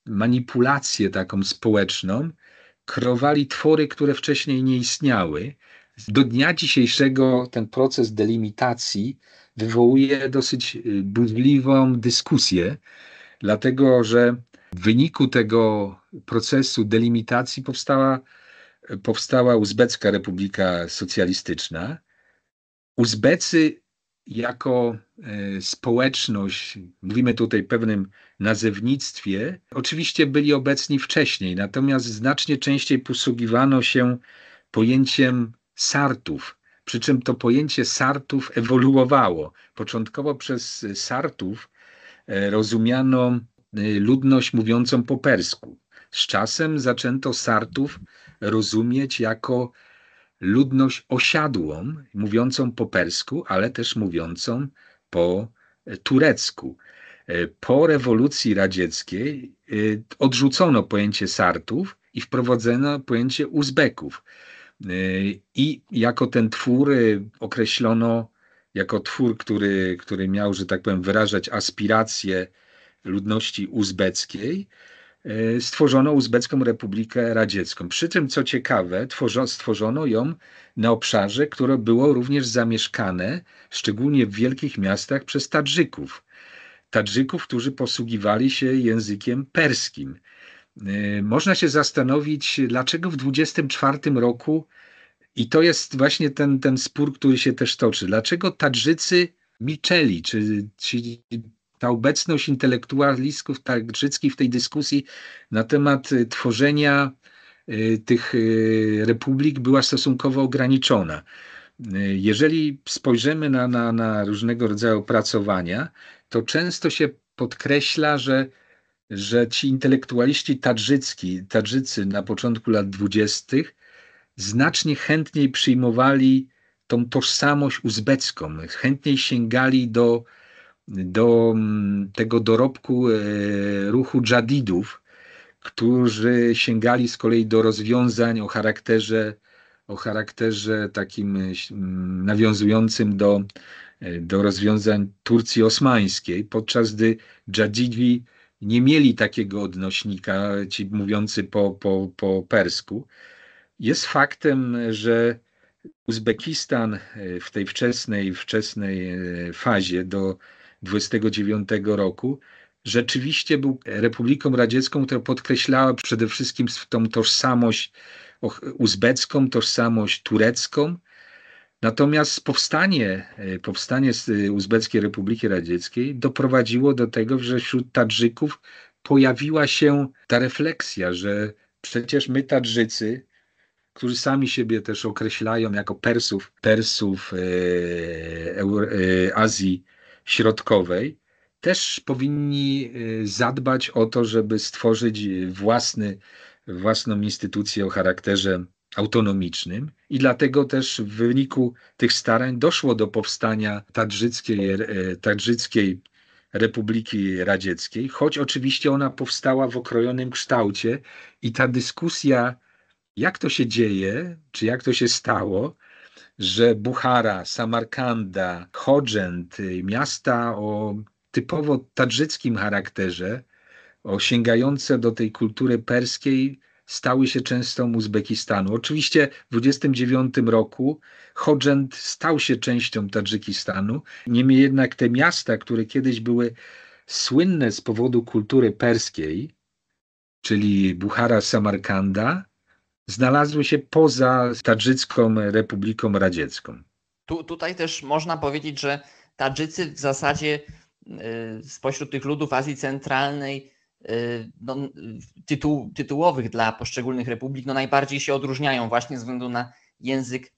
manipulację taką społeczną krowali twory, które wcześniej nie istniały. Do dnia dzisiejszego ten proces delimitacji wywołuje dosyć y, burzliwą dyskusję, dlatego że w wyniku tego procesu delimitacji powstała, powstała Uzbecka Republika Socjalistyczna. Uzbecy jako y, społeczność, mówimy tutaj pewnym nazewnictwie, oczywiście byli obecni wcześniej, natomiast znacznie częściej posługiwano się pojęciem sartów. Przy czym to pojęcie sartów ewoluowało. Początkowo przez sartów e, rozumiano e, ludność mówiącą po persku. Z czasem zaczęto sartów rozumieć jako ludność osiadłą, mówiącą po persku, ale też mówiącą po turecku. E, po rewolucji radzieckiej odrzucono pojęcie sartów i wprowadzono pojęcie Uzbeków. Y, I jako ten twór y, określono jako twór, który, który miał, że tak powiem, wyrażać aspiracje ludności uzbeckiej, y, stworzono Uzbecką Republikę Radziecką. Przy tym, co ciekawe, stworzono ją na obszarze, które było również zamieszkane, szczególnie w wielkich miastach, przez Tadżyków. Tadżyków, którzy posługiwali się językiem perskim. Y, można się zastanowić, dlaczego w 24 roku, i to jest właśnie ten, ten spór, który się też toczy, dlaczego Tadżycy milczeli, czy ta obecność intelektualistów tadżyckich w tej dyskusji na temat y, tworzenia y, tych republik była stosunkowo ograniczona. Jeżeli spojrzymy na, na, na różnego rodzaju opracowania, to często się podkreśla, że że ci intelektualiści tadżycki, tadżycy na początku lat dwudziestych znacznie chętniej przyjmowali tą tożsamość uzbecką, chętniej sięgali do, do mm, tego dorobku e, ruchu dżadidów, którzy sięgali z kolei do rozwiązań o charakterze, o charakterze takim e, nawiązującym do, e, do rozwiązań Turcji osmańskiej, podczas gdy dżadidwi nie mieli takiego odnośnika, ci mówiący po, po, po persku. Jest faktem, że Uzbekistan e, w tej wczesnej, wczesnej e, fazie do 29 roku rzeczywiście był Republiką Radziecką, która podkreślała przede wszystkim tą tożsamość uzbecką, tożsamość turecką, Natomiast powstanie, e, powstanie e, Uzbeckiej Republiki Radzieckiej doprowadziło do tego, że wśród Tadżyków pojawiła się ta refleksja, że przecież my Tadżycy, którzy sami siebie też określają jako Persów, Persów e, e, Azji Środkowej, też powinni e, zadbać o to, żeby stworzyć własny, własną instytucję o charakterze autonomicznym i dlatego też w wyniku tych starań doszło do powstania tadżyckiej, e, tadżyckiej Republiki Radzieckiej, choć oczywiście ona powstała w okrojonym kształcie i ta dyskusja, jak to się dzieje, czy jak to się stało, że Buchara, Samarkanda, Chodżent, y, miasta o typowo tadżyckim charakterze, o sięgające do tej kultury perskiej, stały się częścią Uzbekistanu. Oczywiście w 1929 roku Chodżent stał się częścią Tadżykistanu. Niemniej jednak te miasta, które kiedyś były słynne z powodu kultury perskiej, czyli Buchara, Samarkanda, znalazły się poza Tadżycką Republiką Radziecką. Tu, tutaj też można powiedzieć, że Tadżycy w zasadzie y, spośród tych ludów Azji Centralnej no, tytuł, tytułowych dla poszczególnych republik no, najbardziej się odróżniają właśnie ze względu na język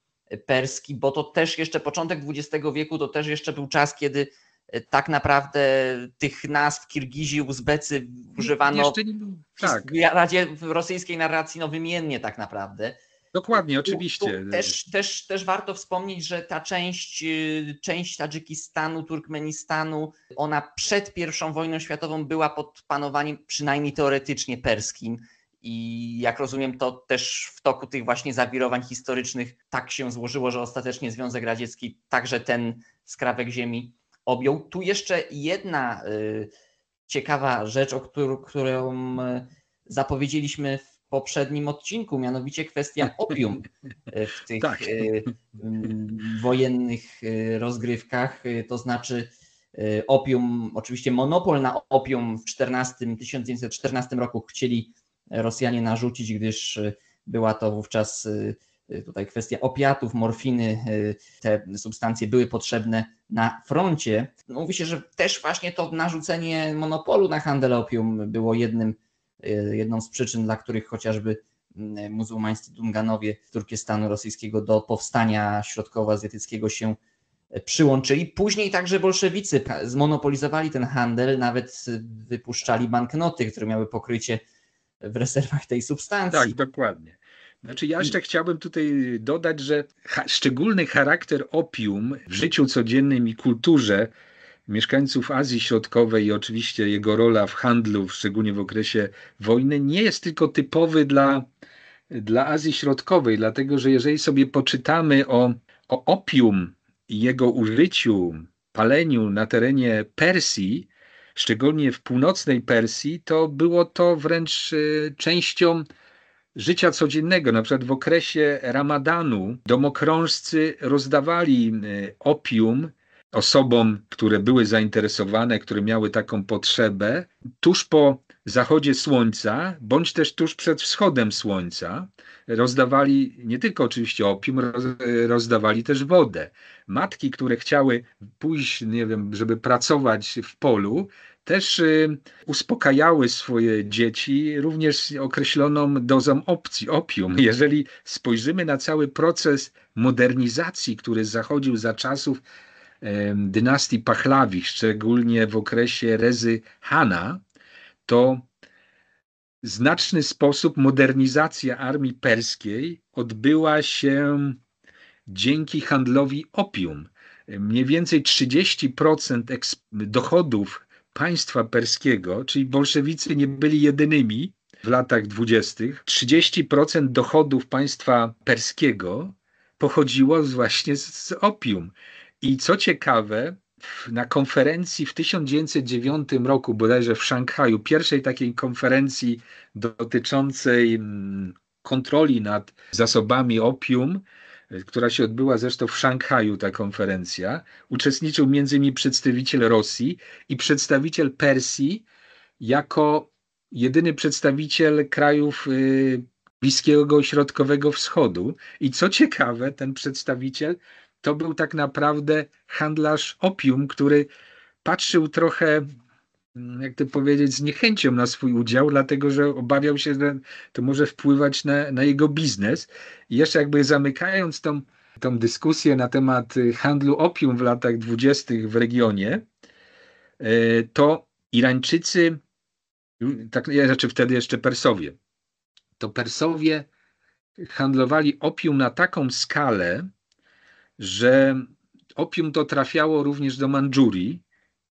perski, bo to też jeszcze początek XX wieku, to też jeszcze był czas, kiedy e, tak naprawdę tych nazw Kirgizi, Uzbecy używano nie, nie był, tak. w, Radzie, w rosyjskiej narracji no, wymiennie tak naprawdę. Dokładnie, oczywiście. Tu, też, też, też warto wspomnieć, że ta część, y, część Tadżykistanu, Turkmenistanu, ona przed I wojną światową była pod panowaniem przynajmniej teoretycznie perskim. I jak rozumiem, to też w toku tych właśnie zawirowań historycznych tak się złożyło, że ostatecznie Związek Radziecki także ten skrawek ziemi objął. Tu jeszcze jedna y, ciekawa rzecz, o którą, którą y, zapowiedzieliśmy w poprzednim odcinku, mianowicie kwestia opium e, w tych tak. E, wojennych e, rozgrywkach, to znaczy opium, oczywiście monopol na opium w 14, 1914 roku chcieli Rosjanie narzucić, gdyż była to wówczas tutaj kwestia opiatów, morfiny, te substancje były potrzebne na froncie. No, mówi się, że też właśnie to narzucenie monopolu na handel opium było jednym E, jedną z przyczyn, dla których chociażby mm, muzułmańscy Dunganowie Turkestanu rosyjskiego do powstania środkowoazjatyckiego się e, przyłączyli. Później także bolszewicy zmonopolizowali ten handel, nawet e, wypuszczali banknoty, które miały pokrycie w rezerwach tej substancji. Tak, dokładnie. Znaczy, ja jeszcze chciałbym tutaj dodać, że ha szczególny charakter opium w życiu codziennym i kulturze mieszkańców Azji Środkowej i oczywiście jego rola w handlu, szczególnie w okresie wojny, nie jest tylko typowy dla, dla Azji Środkowej, dlatego że jeżeli sobie poczytamy o, o opium i jego użyciu, paleniu na terenie Persji, szczególnie w północnej Persji, to było to wręcz y, częścią życia codziennego. Na przykład w okresie ramadanu domokrążcy rozdawali y, opium osobom, które były zainteresowane, które miały taką potrzebę, tuż po zachodzie słońca, bądź też tuż przed wschodem słońca, rozdawali nie tylko oczywiście opium, rozdawali też wodę. Matki, które chciały pójść, nie wiem, żeby pracować w polu, też y, uspokajały swoje dzieci również określoną dozą opcji, opium. Jeżeli spojrzymy na cały proces modernizacji, który zachodził za czasów dynastii Pachlawich, szczególnie w okresie Rezy Hana, to w znaczny sposób modernizacja armii perskiej odbyła się dzięki handlowi opium. Mniej więcej 30% dochodów państwa perskiego, czyli bolszewicy nie byli jedynymi w latach dwudziestych, 30% dochodów państwa perskiego pochodziło właśnie z, z opium. I co ciekawe, na konferencji w 1909 roku, bodajże w Szanghaju, pierwszej takiej konferencji dotyczącej mm, kontroli nad zasobami opium, y, która się odbyła zresztą w Szanghaju, ta konferencja, uczestniczył między innymi przedstawiciel Rosji i przedstawiciel Persji jako jedyny przedstawiciel krajów y, Bliskiego Środkowego Wschodu. I co ciekawe, ten przedstawiciel to był tak naprawdę handlarz opium, który patrzył trochę, mm, jak to powiedzieć, z niechęcią na swój udział, dlatego że obawiał się, że to może wpływać na, na jego biznes. I jeszcze jakby zamykając tą, tą dyskusję na temat y, handlu opium w latach dwudziestych w regionie, y, to Irańczycy, y, tak, znaczy wtedy jeszcze Persowie, to Persowie handlowali opium na taką skalę, że opium to trafiało również do Mandżurii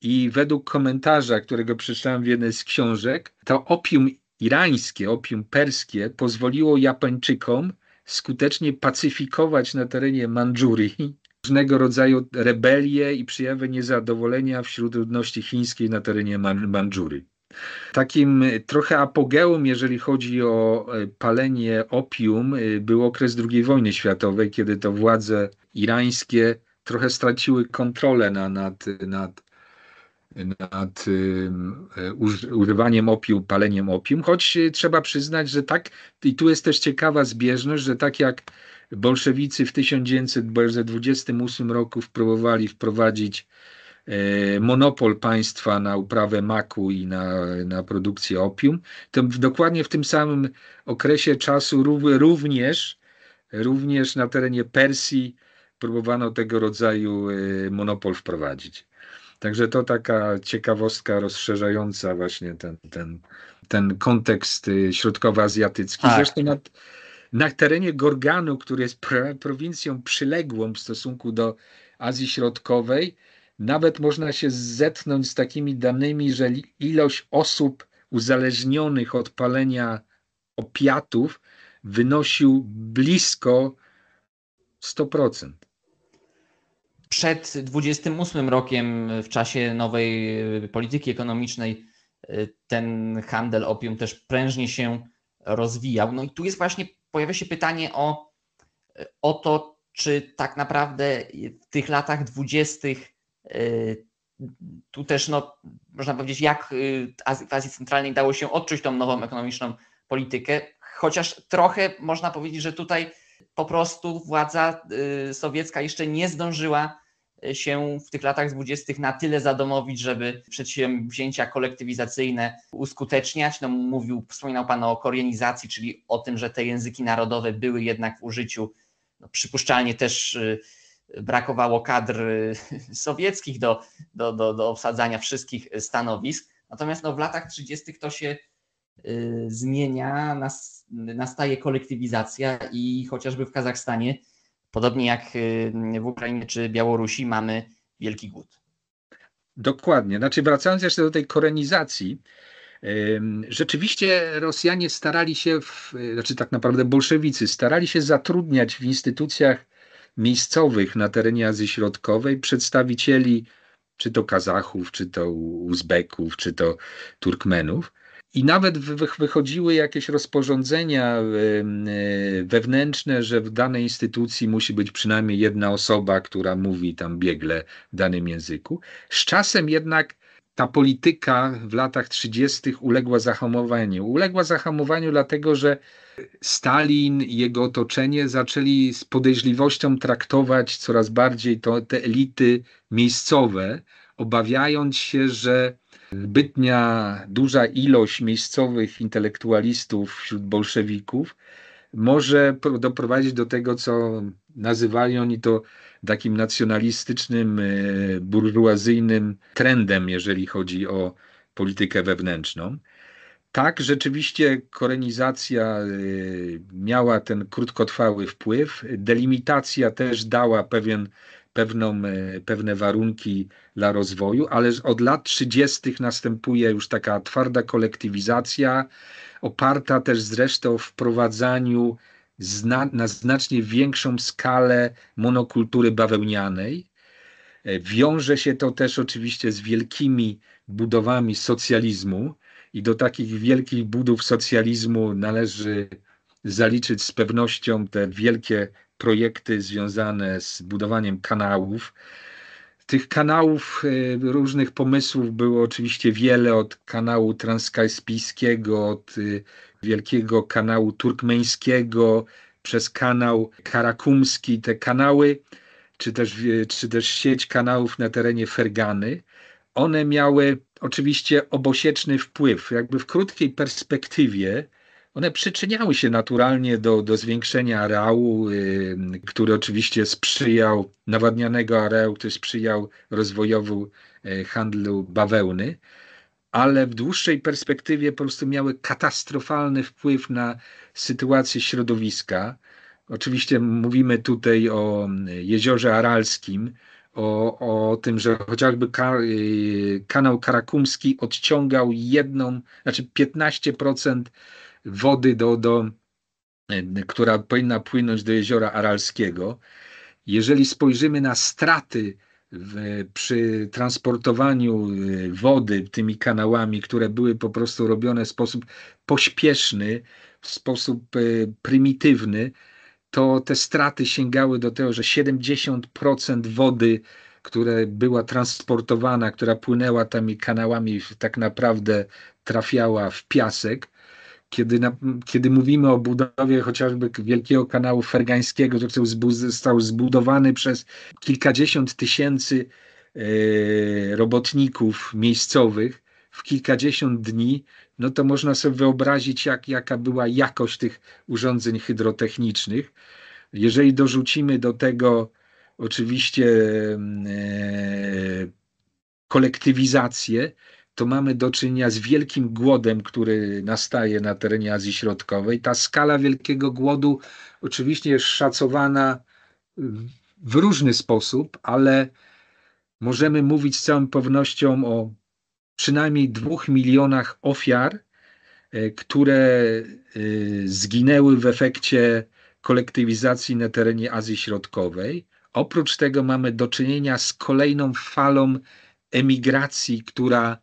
i według komentarza, którego przeczytałem w jednej z książek, to opium irańskie, opium perskie pozwoliło Japończykom skutecznie pacyfikować na terenie Mandżurii różnego rodzaju rebelie i przejawy niezadowolenia wśród ludności chińskiej na terenie Mandżury. Takim trochę apogeum, jeżeli chodzi o e, palenie opium, e, był okres II wojny światowej, kiedy to władze irańskie trochę straciły kontrolę na, nad, nad, nad um, e, używaniem opium, paleniem opium, choć e, trzeba przyznać, że tak, i tu jest też ciekawa zbieżność, że tak jak bolszewicy w 1928 roku próbowali wprowadzić e, monopol państwa na uprawę maku i na, na produkcję opium, to dokładnie w tym samym okresie czasu również, również na terenie Persji próbowano tego rodzaju y, monopol wprowadzić. Także to taka ciekawostka rozszerzająca właśnie ten, ten, ten kontekst y, środkowoazjatycki. Tak. Zresztą na terenie Gorganu, który jest prowincją przyległą w stosunku do Azji Środkowej, nawet można się zetnąć z takimi danymi, że ilość osób uzależnionych od palenia opiatów wynosił blisko 100% przed 28 rokiem, w czasie nowej y, polityki ekonomicznej, y, ten handel opium też prężnie się rozwijał. No i tu jest właśnie, pojawia się pytanie o, o to, czy tak naprawdę w tych latach 20. Y, tu też no, można powiedzieć, jak w Azji Centralnej dało się odczuć tą nową ekonomiczną politykę, chociaż trochę można powiedzieć, że tutaj po prostu władza sowiecka jeszcze nie zdążyła się w tych latach dwudziestych na tyle zadomowić, żeby przedsięwzięcia kolektywizacyjne uskuteczniać. No, mówił, wspominał Pan o korienizacji, czyli o tym, że te języki narodowe były jednak w użyciu. No, przypuszczalnie też y, brakowało kadr y, sowieckich do, do, do, do obsadzania wszystkich stanowisk. Natomiast no, w latach 30. to się y, zmienia, nastaje kolektywizacja i chociażby w Kazachstanie Podobnie jak y, w Ukrainie czy Białorusi mamy wielki głód. Dokładnie. Znaczy, wracając jeszcze do tej korenizacji, Rzeczywiście Rosjanie starali się, w, znaczy tak naprawdę bolszewicy, starali się zatrudniać w instytucjach miejscowych na terenie Azji Środkowej przedstawicieli czy to Kazachów, czy to Uzbeków, czy to Turkmenów, i nawet wychodziły jakieś rozporządzenia e, wewnętrzne, że w danej instytucji musi być przynajmniej jedna osoba, która mówi tam biegle w danym języku. Z czasem jednak ta polityka w latach 30. uległa zahamowaniu. Uległa zahamowaniu dlatego, że Stalin i jego otoczenie zaczęli z podejrzliwością traktować coraz bardziej to, te elity miejscowe, obawiając się, że zbytnia duża ilość miejscowych intelektualistów wśród bolszewików może doprowadzić do tego, co nazywali oni to takim nacjonalistycznym, e, burżuazyjnym trendem, jeżeli chodzi o politykę wewnętrzną. Tak, rzeczywiście korenizacja e, miała ten krótkotrwały wpływ. Delimitacja też dała pewien pewną, e, pewne warunki dla rozwoju, ale od lat 30. następuje już taka twarda kolektywizacja, oparta też zresztą o wprowadzaniu zna, na znacznie większą skalę monokultury bawełnianej. E, wiąże się to też oczywiście z wielkimi budowami socjalizmu, i do takich wielkich budów socjalizmu należy zaliczyć z pewnością te wielkie projekty związane z budowaniem kanałów. Tych kanałów, y, różnych pomysłów było oczywiście wiele, od kanału transkaspijskiego, od y, wielkiego kanału turkmeńskiego, przez kanał karakumski. Te kanały, czy też, y, czy też sieć kanałów na terenie Fergany, one miały oczywiście obosieczny wpływ. Jakby w krótkiej perspektywie one przyczyniały się naturalnie do, do zwiększenia areału, y, który oczywiście sprzyjał, nawadnianego areału, który sprzyjał rozwojowi y, handlu bawełny, ale w dłuższej perspektywie po prostu miały katastrofalny wpływ na sytuację środowiska. Oczywiście mówimy tutaj o y, jeziorze Aralskim, o, o tym, że chociażby ka, y, kanał karakumski odciągał jedną, znaczy 15% wody, do, do, e, która powinna płynąć do jeziora Aralskiego. Jeżeli spojrzymy na straty w, przy transportowaniu e, wody tymi kanałami, które były po prostu robione w sposób pośpieszny, w sposób e, prymitywny, to te straty sięgały do tego, że 70% wody, która była transportowana, która płynęła tymi kanałami, tak naprawdę trafiała w piasek. Kiedy, na, kiedy mówimy o budowie chociażby wielkiego kanału fergańskiego, który został zbudowany przez kilkadziesiąt tysięcy e, robotników miejscowych w kilkadziesiąt dni, no to można sobie wyobrazić, jak, jaka była jakość tych urządzeń hydrotechnicznych. Jeżeli dorzucimy do tego oczywiście mm, e, kolektywizację, to mamy do czynienia z wielkim głodem, który nastaje na terenie Azji Środkowej. Ta skala wielkiego głodu oczywiście jest szacowana mm, w różny sposób, ale możemy mówić z całą pewnością o przynajmniej dwóch milionach ofiar, e, które e, zginęły w efekcie kolektywizacji na terenie Azji Środkowej. Oprócz tego mamy do czynienia z kolejną falą emigracji, która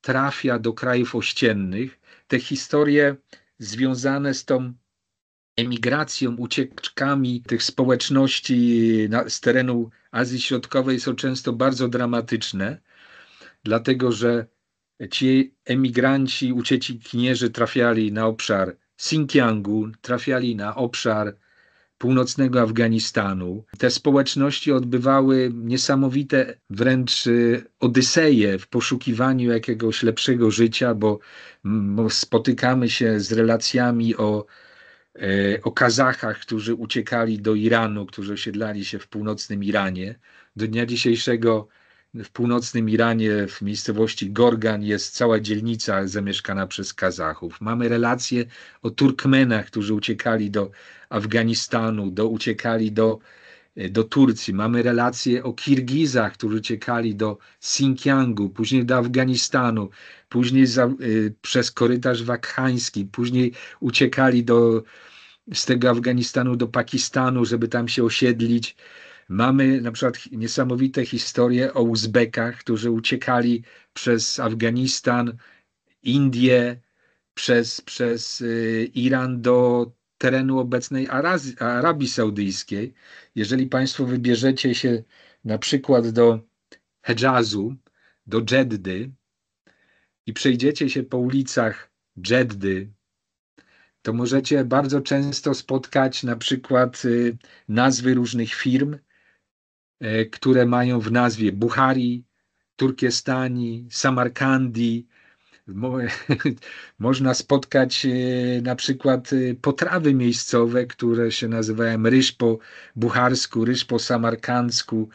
trafia do krajów ościennych, te historie związane z tą emigracją, ucieczkami tych społeczności na, z terenu Azji Środkowej są często bardzo dramatyczne, dlatego że ci emigranci, uciekinierzy trafiali na obszar Xinjiangu, trafiali na obszar północnego Afganistanu. Te społeczności odbywały niesamowite wręcz y, odyseje w poszukiwaniu jakiegoś lepszego życia, bo mm, spotykamy się z relacjami o e, o Kazachach, którzy uciekali do Iranu, którzy osiedlali się w północnym Iranie. Do dnia dzisiejszego w północnym Iranie, w miejscowości Gorgan jest cała dzielnica zamieszkana przez Kazachów. Mamy relacje o Turkmenach, którzy uciekali do Afganistanu, do, uciekali do, do Turcji. Mamy relacje o Kirgizach, którzy uciekali do Sinkiangu, później do Afganistanu, później za, y, przez korytarz wakhański, później uciekali do, z tego Afganistanu do Pakistanu, żeby tam się osiedlić. Mamy na przykład niesamowite historie o Uzbekach, którzy uciekali przez Afganistan, Indię, przez, przez y, Iran do terenu obecnej Arabii Saudyjskiej. Jeżeli Państwo wybierzecie się na przykład do Hedżazu, do Jeddy i przejdziecie się po ulicach Jeddy, to możecie bardzo często spotkać na przykład y, nazwy różnych firm, E, które mają w nazwie Buhari, Turkiestani, Samarkandi. Można spotkać e, na przykład e, potrawy miejscowe, które się nazywają ryż po bucharsku, ryż po samarkandzku.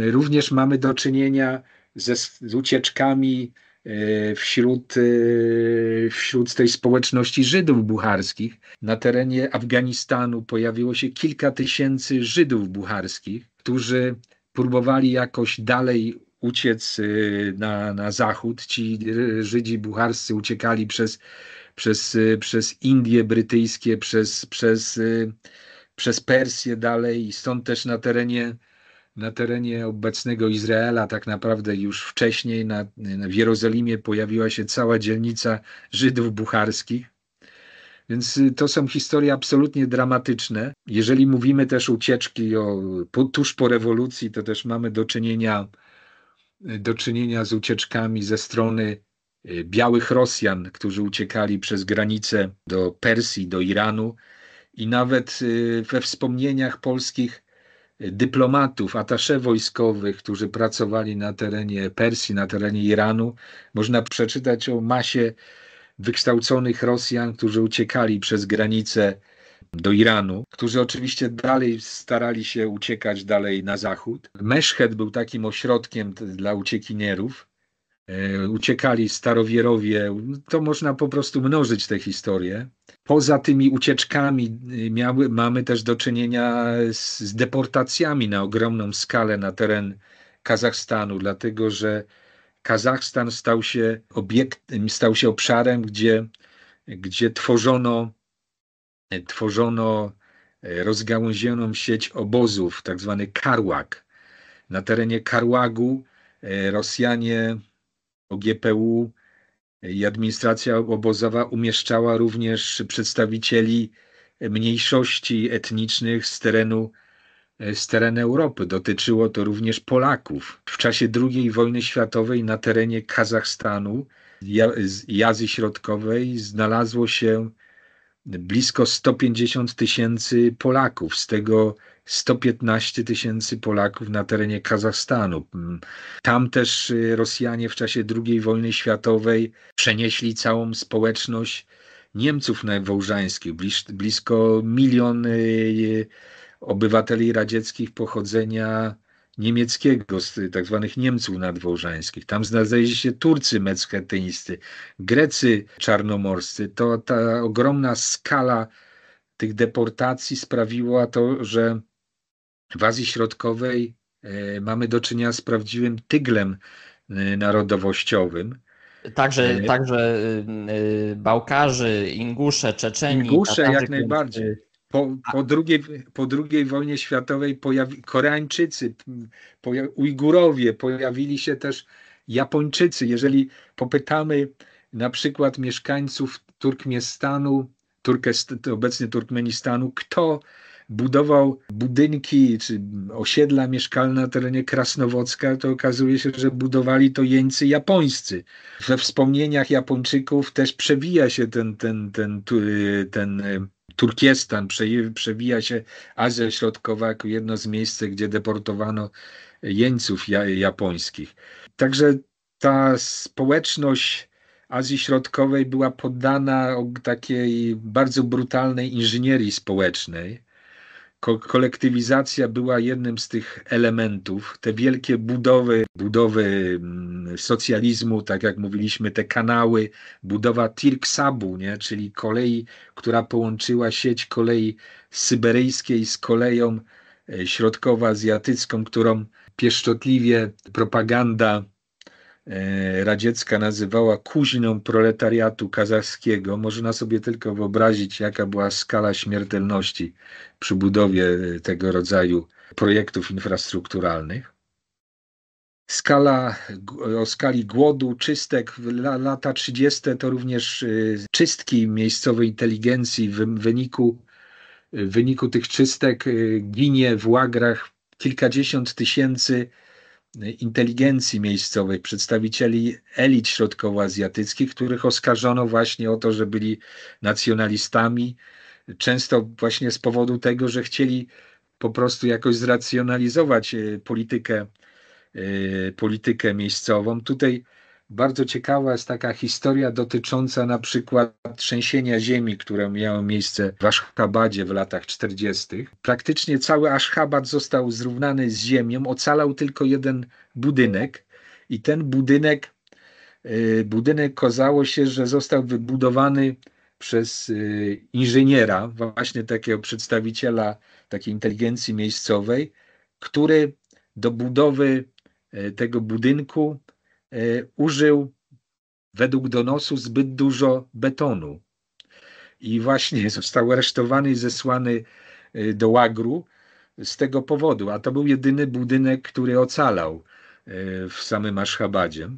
Również mamy do czynienia ze, z ucieczkami wśród, wśród tej społeczności Żydów bucharskich. Na terenie Afganistanu pojawiło się kilka tysięcy Żydów bucharskich którzy próbowali jakoś dalej uciec y, na, na zachód. Ci y, Żydzi bucharscy uciekali przez, przez, y, przez Indie brytyjskie, przez, przez, przez Persję dalej i stąd też na terenie na terenie obecnego Izraela, tak naprawdę już wcześniej na, w Jerozolimie pojawiła się cała dzielnica Żydów bucharskich więc y, to są historie absolutnie dramatyczne. Jeżeli mówimy też ucieczki o, po, tuż po rewolucji, to też mamy do czynienia, y, do czynienia z ucieczkami ze strony y, białych Rosjan, którzy uciekali przez granicę do Persji, do Iranu. I nawet we wspomnieniach polskich dyplomatów, atasze wojskowych, którzy pracowali na terenie Persji, na terenie Iranu, można przeczytać o masie wykształconych Rosjan, którzy uciekali przez granicę do Iranu, którzy oczywiście dalej starali się uciekać dalej na zachód. Meszhed był takim ośrodkiem dla uciekinierów. E, uciekali starowierowie, to można po prostu mnożyć te historie. Poza tymi ucieczkami y, miały, mamy też do czynienia z, z deportacjami na ogromną skalę na teren Kazachstanu, dlatego że Kazachstan stał się obiektem, stał się obszarem, gdzie, gdzie tworzono, tworzono e, rozgałęzioną sieć obozów, tak zwany karłak. Na terenie karłagu e, Rosjanie, OGPU e, i administracja obozowa umieszczała również przedstawicieli mniejszości etnicznych z terenu z terenu Europy. Dotyczyło to również Polaków. W czasie II wojny światowej na terenie Kazachstanu, z Środkowej, znalazło się blisko 150 tysięcy Polaków, z tego 115 tysięcy Polaków na terenie Kazachstanu. Tam też y, Rosjanie w czasie II wojny światowej przenieśli całą społeczność Niemców wałżańskich, blisko milion y, y, obywateli radzieckich pochodzenia niemieckiego, z tak zwanych Niemców nadwołżańskich. Tam znaleźli się Turcy mecketyńscy, Grecy czarnomorscy. To ta ogromna skala tych deportacji sprawiła to, że w Azji Środkowej e, mamy do czynienia z prawdziwym tyglem e, narodowościowym. Także, e, także y, y, Bałkarzy, Ingusze, Czeczeni. Ingusze jak najbardziej. Po, po, drugiej, po II wojnie światowej pojawi, Koreańczycy, poja, Ujgurowie, pojawili się też Japończycy. Jeżeli popytamy na przykład mieszkańców Turkmenistanu, Turkest, obecnie Turkmenistanu, kto budował budynki czy osiedla mieszkalne na terenie Krasnowocka, to okazuje się, że budowali to jeńcy japońscy. We wspomnieniach Japończyków też przewija się ten, ten, ten, ten, ten Turkestan, przewija się Azja Środkowa jako jedno z miejsc, gdzie deportowano jeńców japońskich. Także ta społeczność Azji Środkowej była poddana takiej bardzo brutalnej inżynierii społecznej kolektywizacja była jednym z tych elementów. Te wielkie budowy, budowy mm, socjalizmu, tak jak mówiliśmy, te kanały, budowa Tirksabu, nie? czyli kolei, która połączyła sieć kolei syberyjskiej z koleją e, środkowoazjatycką, którą pieszczotliwie propaganda E, radziecka nazywała kuźnią proletariatu kazachskiego. Można sobie tylko wyobrazić, jaka była skala śmiertelności przy budowie e, tego rodzaju projektów infrastrukturalnych. Skala, o skali głodu, czystek, lata 30. to również e, czystki miejscowej inteligencji. W wyniku, w wyniku tych czystek ginie w łagrach kilkadziesiąt tysięcy inteligencji miejscowej, przedstawicieli elit środkowoazjatyckich, których oskarżono właśnie o to, że byli nacjonalistami, często właśnie z powodu tego, że chcieli po prostu jakoś zracjonalizować e, politykę, e, politykę miejscową. Tutaj bardzo ciekawa jest taka historia dotycząca na przykład trzęsienia ziemi, które miało miejsce w Ashchabadzie w latach 40. Praktycznie cały Ashchabad został zrównany z ziemią, ocalał tylko jeden budynek i ten budynek, y, budynek okazało się, że został wybudowany przez y, inżyniera, właśnie takiego przedstawiciela takiej inteligencji miejscowej, który do budowy y, tego budynku E, użył według donosu zbyt dużo betonu. I właśnie został aresztowany i zesłany e, do łagru z tego powodu, a to był jedyny budynek, który ocalał e, w samym Aszchabadzie.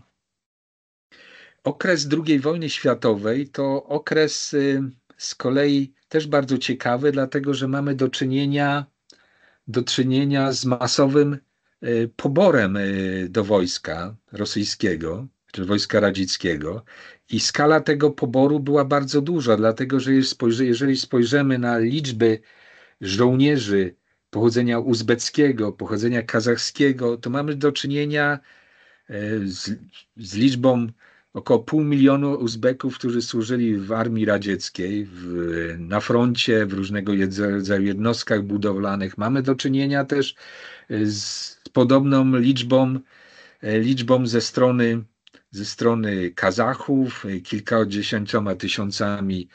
Okres II wojny światowej to okres z kolei też bardzo ciekawy, dlatego że mamy do czynienia, do czynienia z masowym E, poborem e, do wojska rosyjskiego, czy wojska radzieckiego. I skala tego poboru była bardzo duża, dlatego że jeżeli spojrzymy na liczby żołnierzy pochodzenia uzbeckiego, pochodzenia kazachskiego, to mamy do czynienia e, z, z liczbą około pół milionu Uzbeków, którzy służyli w armii radzieckiej, w, na froncie, w różnego rodzaju jednostkach budowlanych. Mamy do czynienia też z podobną liczbą, e, liczbą ze strony, ze strony Kazachów, e, kilkadziesięcioma tysiącami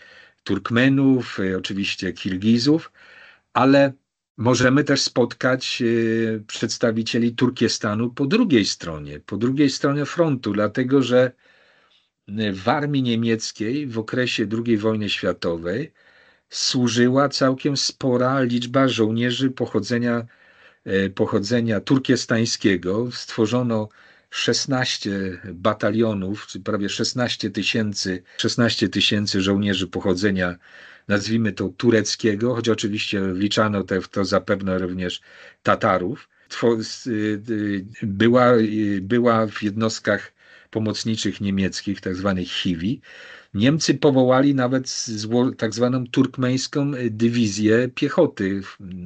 Turkmenów, e, oczywiście Kirgizów, ale możemy też spotkać przedstawicieli Turkiestanu po drugiej stronie, po drugiej stronie frontu, dlatego że w armii niemieckiej w okresie II wojny światowej służyła całkiem spora liczba żołnierzy pochodzenia E, pochodzenia turkiestańskiego. Stworzono 16 batalionów, czy prawie 16 tysięcy 16 tysięcy żołnierzy pochodzenia, nazwijmy to tureckiego, choć oczywiście wliczano te, w to zapewne również Tatarów. Y, y, była, y, była w jednostkach pomocniczych niemieckich, tzw. Tak HIWI. Niemcy powołali nawet tak zwaną turkmeńską dywizję piechoty,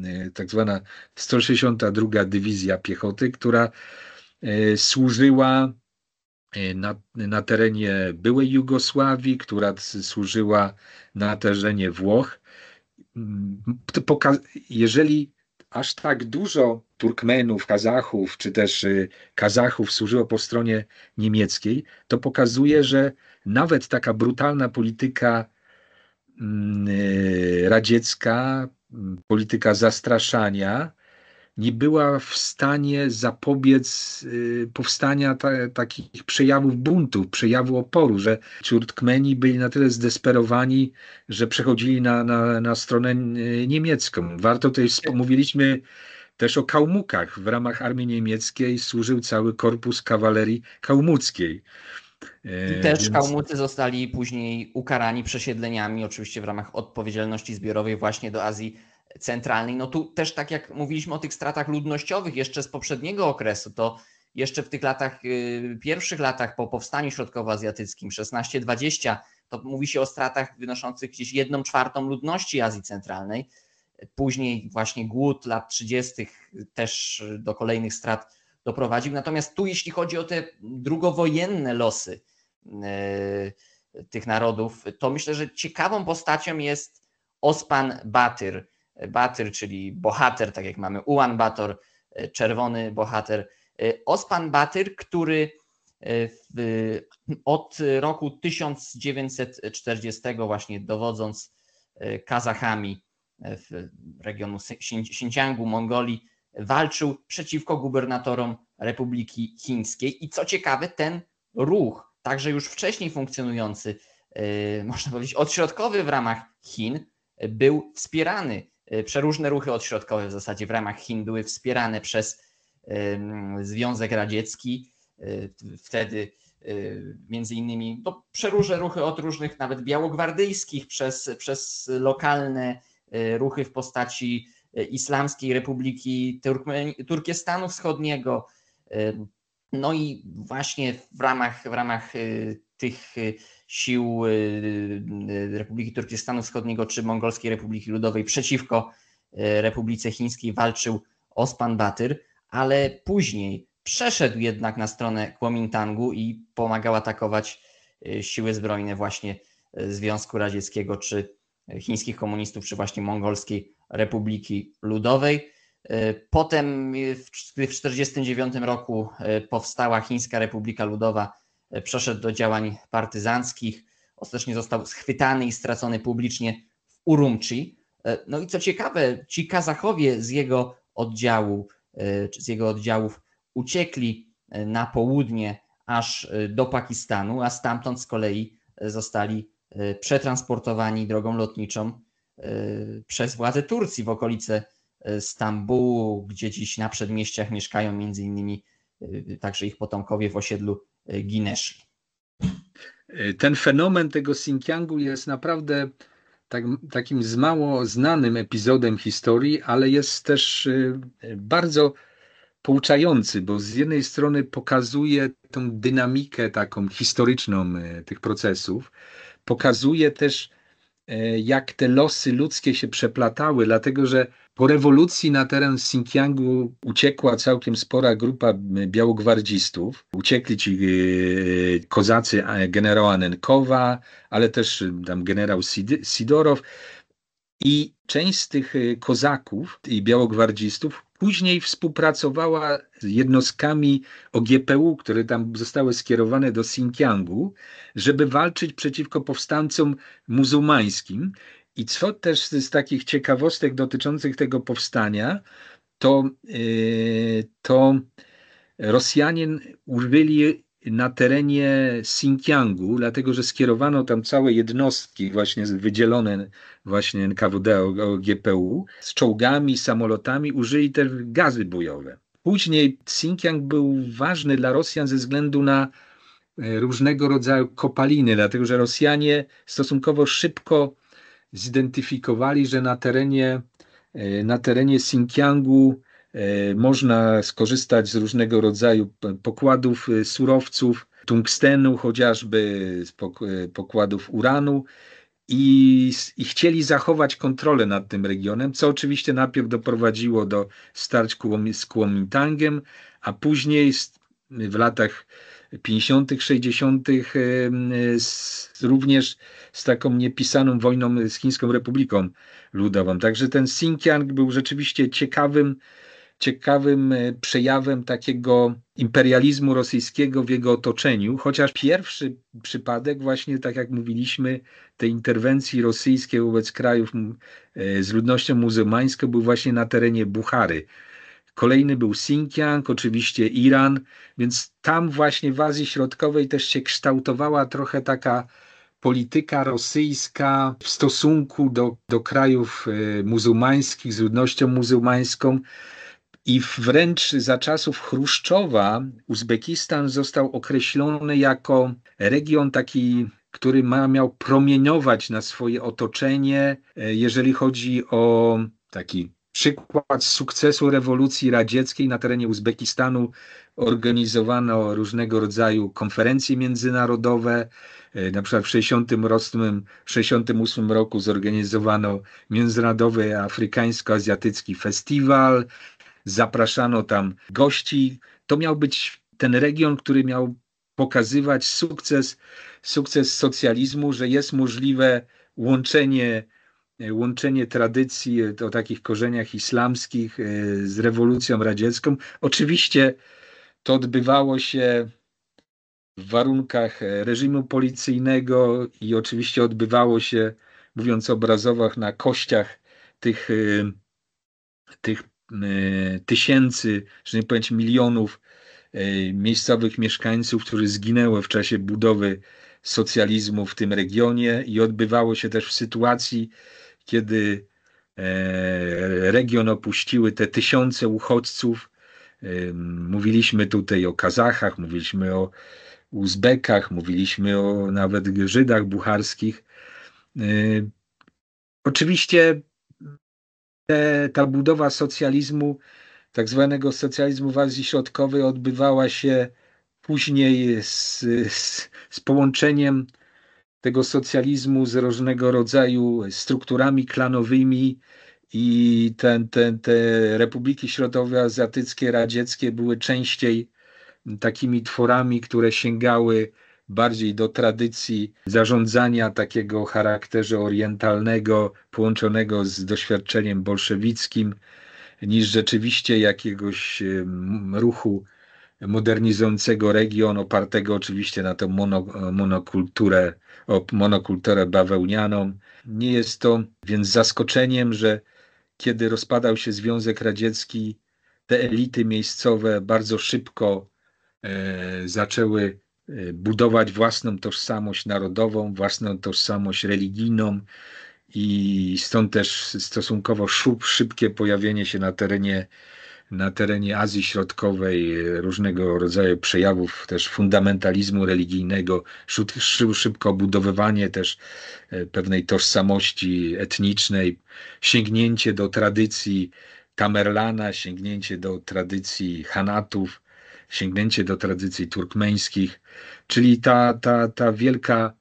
e, tak zwana 162 Dywizja Piechoty, która e, służyła e, na, na terenie byłej Jugosławii, która służyła na terenie Włoch. Jeżeli aż tak dużo Turkmenów, Kazachów, czy też y, Kazachów służyło po stronie niemieckiej, to pokazuje, że nawet taka brutalna polityka mm, y, radziecka, mm, polityka zastraszania, nie była w stanie zapobiec y, powstania ta, takich przejawów buntu, przejawu oporu, że Turkmeni byli na tyle zdesperowani, że przechodzili na, na, na stronę niemiecką. Warto też, tak. mówiliśmy też o Kałmukach. W ramach armii niemieckiej służył cały korpus kawalerii kałmuckiej. E, I też więc... Kałmucy zostali później ukarani przesiedleniami, oczywiście w ramach odpowiedzialności zbiorowej właśnie do Azji Centralnej. No tu też tak jak mówiliśmy o tych stratach ludnościowych jeszcze z poprzedniego okresu, to jeszcze w tych latach, y, pierwszych latach po powstaniu środkowoazjatyckim 16-20, to mówi się o stratach wynoszących gdzieś jedną czwartą ludności Azji Centralnej. Później właśnie głód lat 30. też do kolejnych strat doprowadził. Natomiast tu, jeśli chodzi o te drugowojenne losy e, tych narodów, to myślę, że ciekawą postacią jest Osman Batyr. Batyr, czyli bohater, tak jak mamy Ułan Bator, e, czerwony bohater. E, Osman Batyr, który w, od roku 1940 właśnie dowodząc Kazachami w regionu Xinjiangu, Mongolii, walczył przeciwko gubernatorom Republiki Chińskiej. I co ciekawe, ten ruch, także już wcześniej funkcjonujący, e, można powiedzieć, odśrodkowy w ramach Chin, był wspierany. E, przeróżne ruchy odśrodkowe w zasadzie w ramach Chin były wspierane przez e, Związek Radziecki. Wtedy między innymi no, przeróżne ruchy od różnych nawet białogwardyjskich przez, przez lokalne E, ruchy w postaci e, Islamskiej Republiki Turkmen Turkestanu Wschodniego. E, no i właśnie w ramach, w ramach tych sił Republiki Turkestanu Wschodniego czy Mongolskiej Republiki Ludowej przeciwko Republice Chińskiej walczył Osman Batyr, ale później przeszedł jednak na stronę Kuomintangu i pomagał atakować siły zbrojne właśnie Związku Radzieckiego czy chińskich komunistów czy właśnie Mongolskiej Republiki Ludowej. E, potem, e, gdy w 1949 roku e, powstała Chińska Republika Ludowa, przeszedł do działań partyzanckich. Ostatecznie został schwytany i stracony publicznie w Urumqi. No i co ciekawe, ci Kazachowie z jego oddziału, czy z jego oddziałów uciekli na południe aż do Pakistanu, a stamtąd z kolei zostali Y, przetransportowani drogą lotniczą y, przez władze Turcji w okolice y, Stambułu, gdzie dziś na przedmieściach mieszkają między innymi także ich potomkowie w osiedlu Gineszli. Ten fenomen tego Xinjiangu jest naprawdę tak, takim z mało znanym epizodem historii, ale jest też bardzo pouczający, bo z jednej strony pokazuje tą dynamikę taką historyczną tych procesów, pokazuje też, e, jak te losy ludzkie się przeplatały, dlatego że po rewolucji na teren Xinjiangu uciekła całkiem spora grupa białogwardzistów. Uciekli ci e, kozacy generała Nenkowa, ale też tam generał Sidorow. I część z tych e, kozaków i białogwardzistów Później współpracowała z jednostkami OGPU, które tam zostały skierowane do Xinjiangu, żeby walczyć przeciwko powstańcom muzułmańskim. I co też z takich ciekawostek dotyczących tego powstania, to, y, to Rosjanin użyli na terenie Xinjiangu, dlatego że skierowano tam całe jednostki właśnie wydzielone właśnie NKWD GPU z czołgami, samolotami, użyli też gazy bojowe. Później Xinjiang był ważny dla Rosjan ze względu na e, różnego rodzaju kopaliny, dlatego że Rosjanie stosunkowo szybko zidentyfikowali, że na terenie, e, na terenie Xinjiangu E, można skorzystać z różnego rodzaju pokładów e, surowców, tungstenu, chociażby e, pokładów uranu. I, I, chcieli zachować kontrolę nad tym regionem, co oczywiście najpierw doprowadziło do starć z Kuomintangiem, a później w latach 50., 60., również z taką niepisaną wojną z Chińską Republiką Ludową. Także ten Xinjiang był rzeczywiście ciekawym ciekawym e, przejawem takiego imperializmu rosyjskiego w jego otoczeniu, chociaż pierwszy przypadek, właśnie tak jak mówiliśmy, tej interwencji rosyjskiej wobec krajów e, z ludnością muzułmańską był właśnie na terenie Buchary. Kolejny był Xinjiang, oczywiście Iran, więc tam właśnie w Azji Środkowej też się kształtowała trochę taka polityka rosyjska w stosunku do, do krajów e, muzułmańskich z ludnością muzułmańską. I wręcz za czasów Chruszczowa Uzbekistan został określony jako region taki który ma, miał promieniować na swoje otoczenie, e, jeżeli chodzi o taki przykład sukcesu rewolucji radzieckiej na terenie Uzbekistanu. Organizowano różnego rodzaju konferencje międzynarodowe. E, na przykład w 68, 68 roku zorganizowano Międzynarodowy Afrykańsko-Azjatycki Festiwal, zapraszano tam gości. To miał być ten region, który miał pokazywać sukces, sukces socjalizmu, że jest możliwe łączenie, łączenie tradycji o takich korzeniach islamskich e, z rewolucją radziecką. Oczywiście to odbywało się w warunkach e, reżimu policyjnego i oczywiście odbywało się, mówiąc o obrazowach, na kościach tych, e, tych Y, tysięcy, że nie powiedzieć milionów y, miejscowych mieszkańców, którzy zginęły w czasie budowy socjalizmu w tym regionie i odbywało się też w sytuacji, kiedy e, region opuściły te tysiące uchodźców. Y, mówiliśmy tutaj o Kazachach, mówiliśmy o Uzbekach, mówiliśmy o nawet Żydach bucharskich. Oczywiście te, ta budowa socjalizmu, tak zwanego socjalizmu w Azji Środkowej odbywała się później z, z, z połączeniem tego socjalizmu z różnego rodzaju strukturami klanowymi i te republiki azjatyckie, radzieckie były częściej takimi tworami, które sięgały bardziej do tradycji zarządzania takiego charakterze orientalnego, połączonego z doświadczeniem bolszewickim, niż rzeczywiście jakiegoś ruchu modernizującego region, opartego oczywiście na tą mono, monokulturę, monokulturę bawełnianą. Nie jest to więc zaskoczeniem, że kiedy rozpadał się Związek Radziecki, te elity miejscowe bardzo szybko e, zaczęły Y, budować własną tożsamość narodową, własną tożsamość religijną i stąd też stosunkowo szybkie pojawienie się na terenie, na terenie Azji Środkowej y, różnego rodzaju przejawów też fundamentalizmu religijnego, szybko budowywanie też y, pewnej tożsamości etnicznej, sięgnięcie do tradycji Tamerlana, sięgnięcie do tradycji Hanatów, sięgnięcie do tradycji turkmeńskich, czyli ta, ta, ta wielka,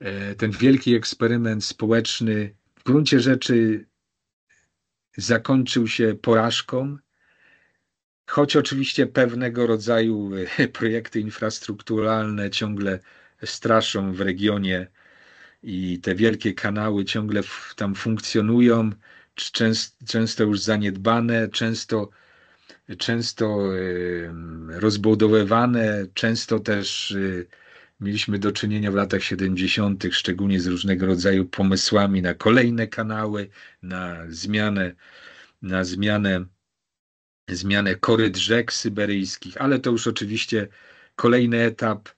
e, ten wielki eksperyment społeczny w gruncie rzeczy zakończył się porażką, choć oczywiście pewnego rodzaju e, projekty infrastrukturalne ciągle straszą w regionie i te wielkie kanały ciągle tam funkcjonują, często, często już zaniedbane, często często y, rozbudowywane, często też y, mieliśmy do czynienia w latach 70., szczególnie z różnego rodzaju pomysłami na kolejne kanały, na zmianę, na zmianę, zmianę kory rzek syberyjskich, ale to już oczywiście kolejny etap,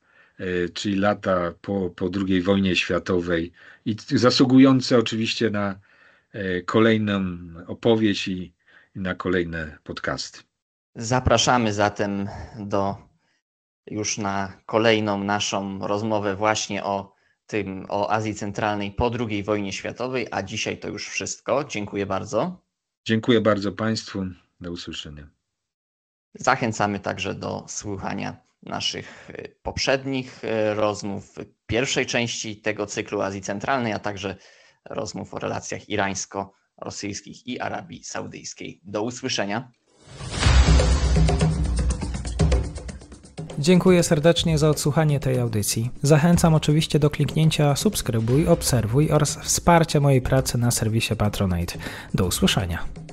y, czyli lata po, po II wojnie światowej i zasługujące oczywiście na kolejną opowieść i na kolejne podcasty. Zapraszamy zatem do już na kolejną naszą rozmowę właśnie o tym, o Azji Centralnej po II wojnie światowej, a dzisiaj to już wszystko. Dziękuję bardzo. Dziękuję bardzo Państwu. Do usłyszenia. Zachęcamy także do słuchania naszych y, poprzednich y, rozmów, pierwszej części tego cyklu Azji Centralnej, a także rozmów o relacjach irańsko-irańskich rosyjskich i Arabii Saudyjskiej. Do usłyszenia. Dziękuję serdecznie za odsłuchanie tej audycji. Zachęcam oczywiście do kliknięcia subskrybuj, obserwuj oraz wsparcia mojej pracy na serwisie Patronite. Do usłyszenia.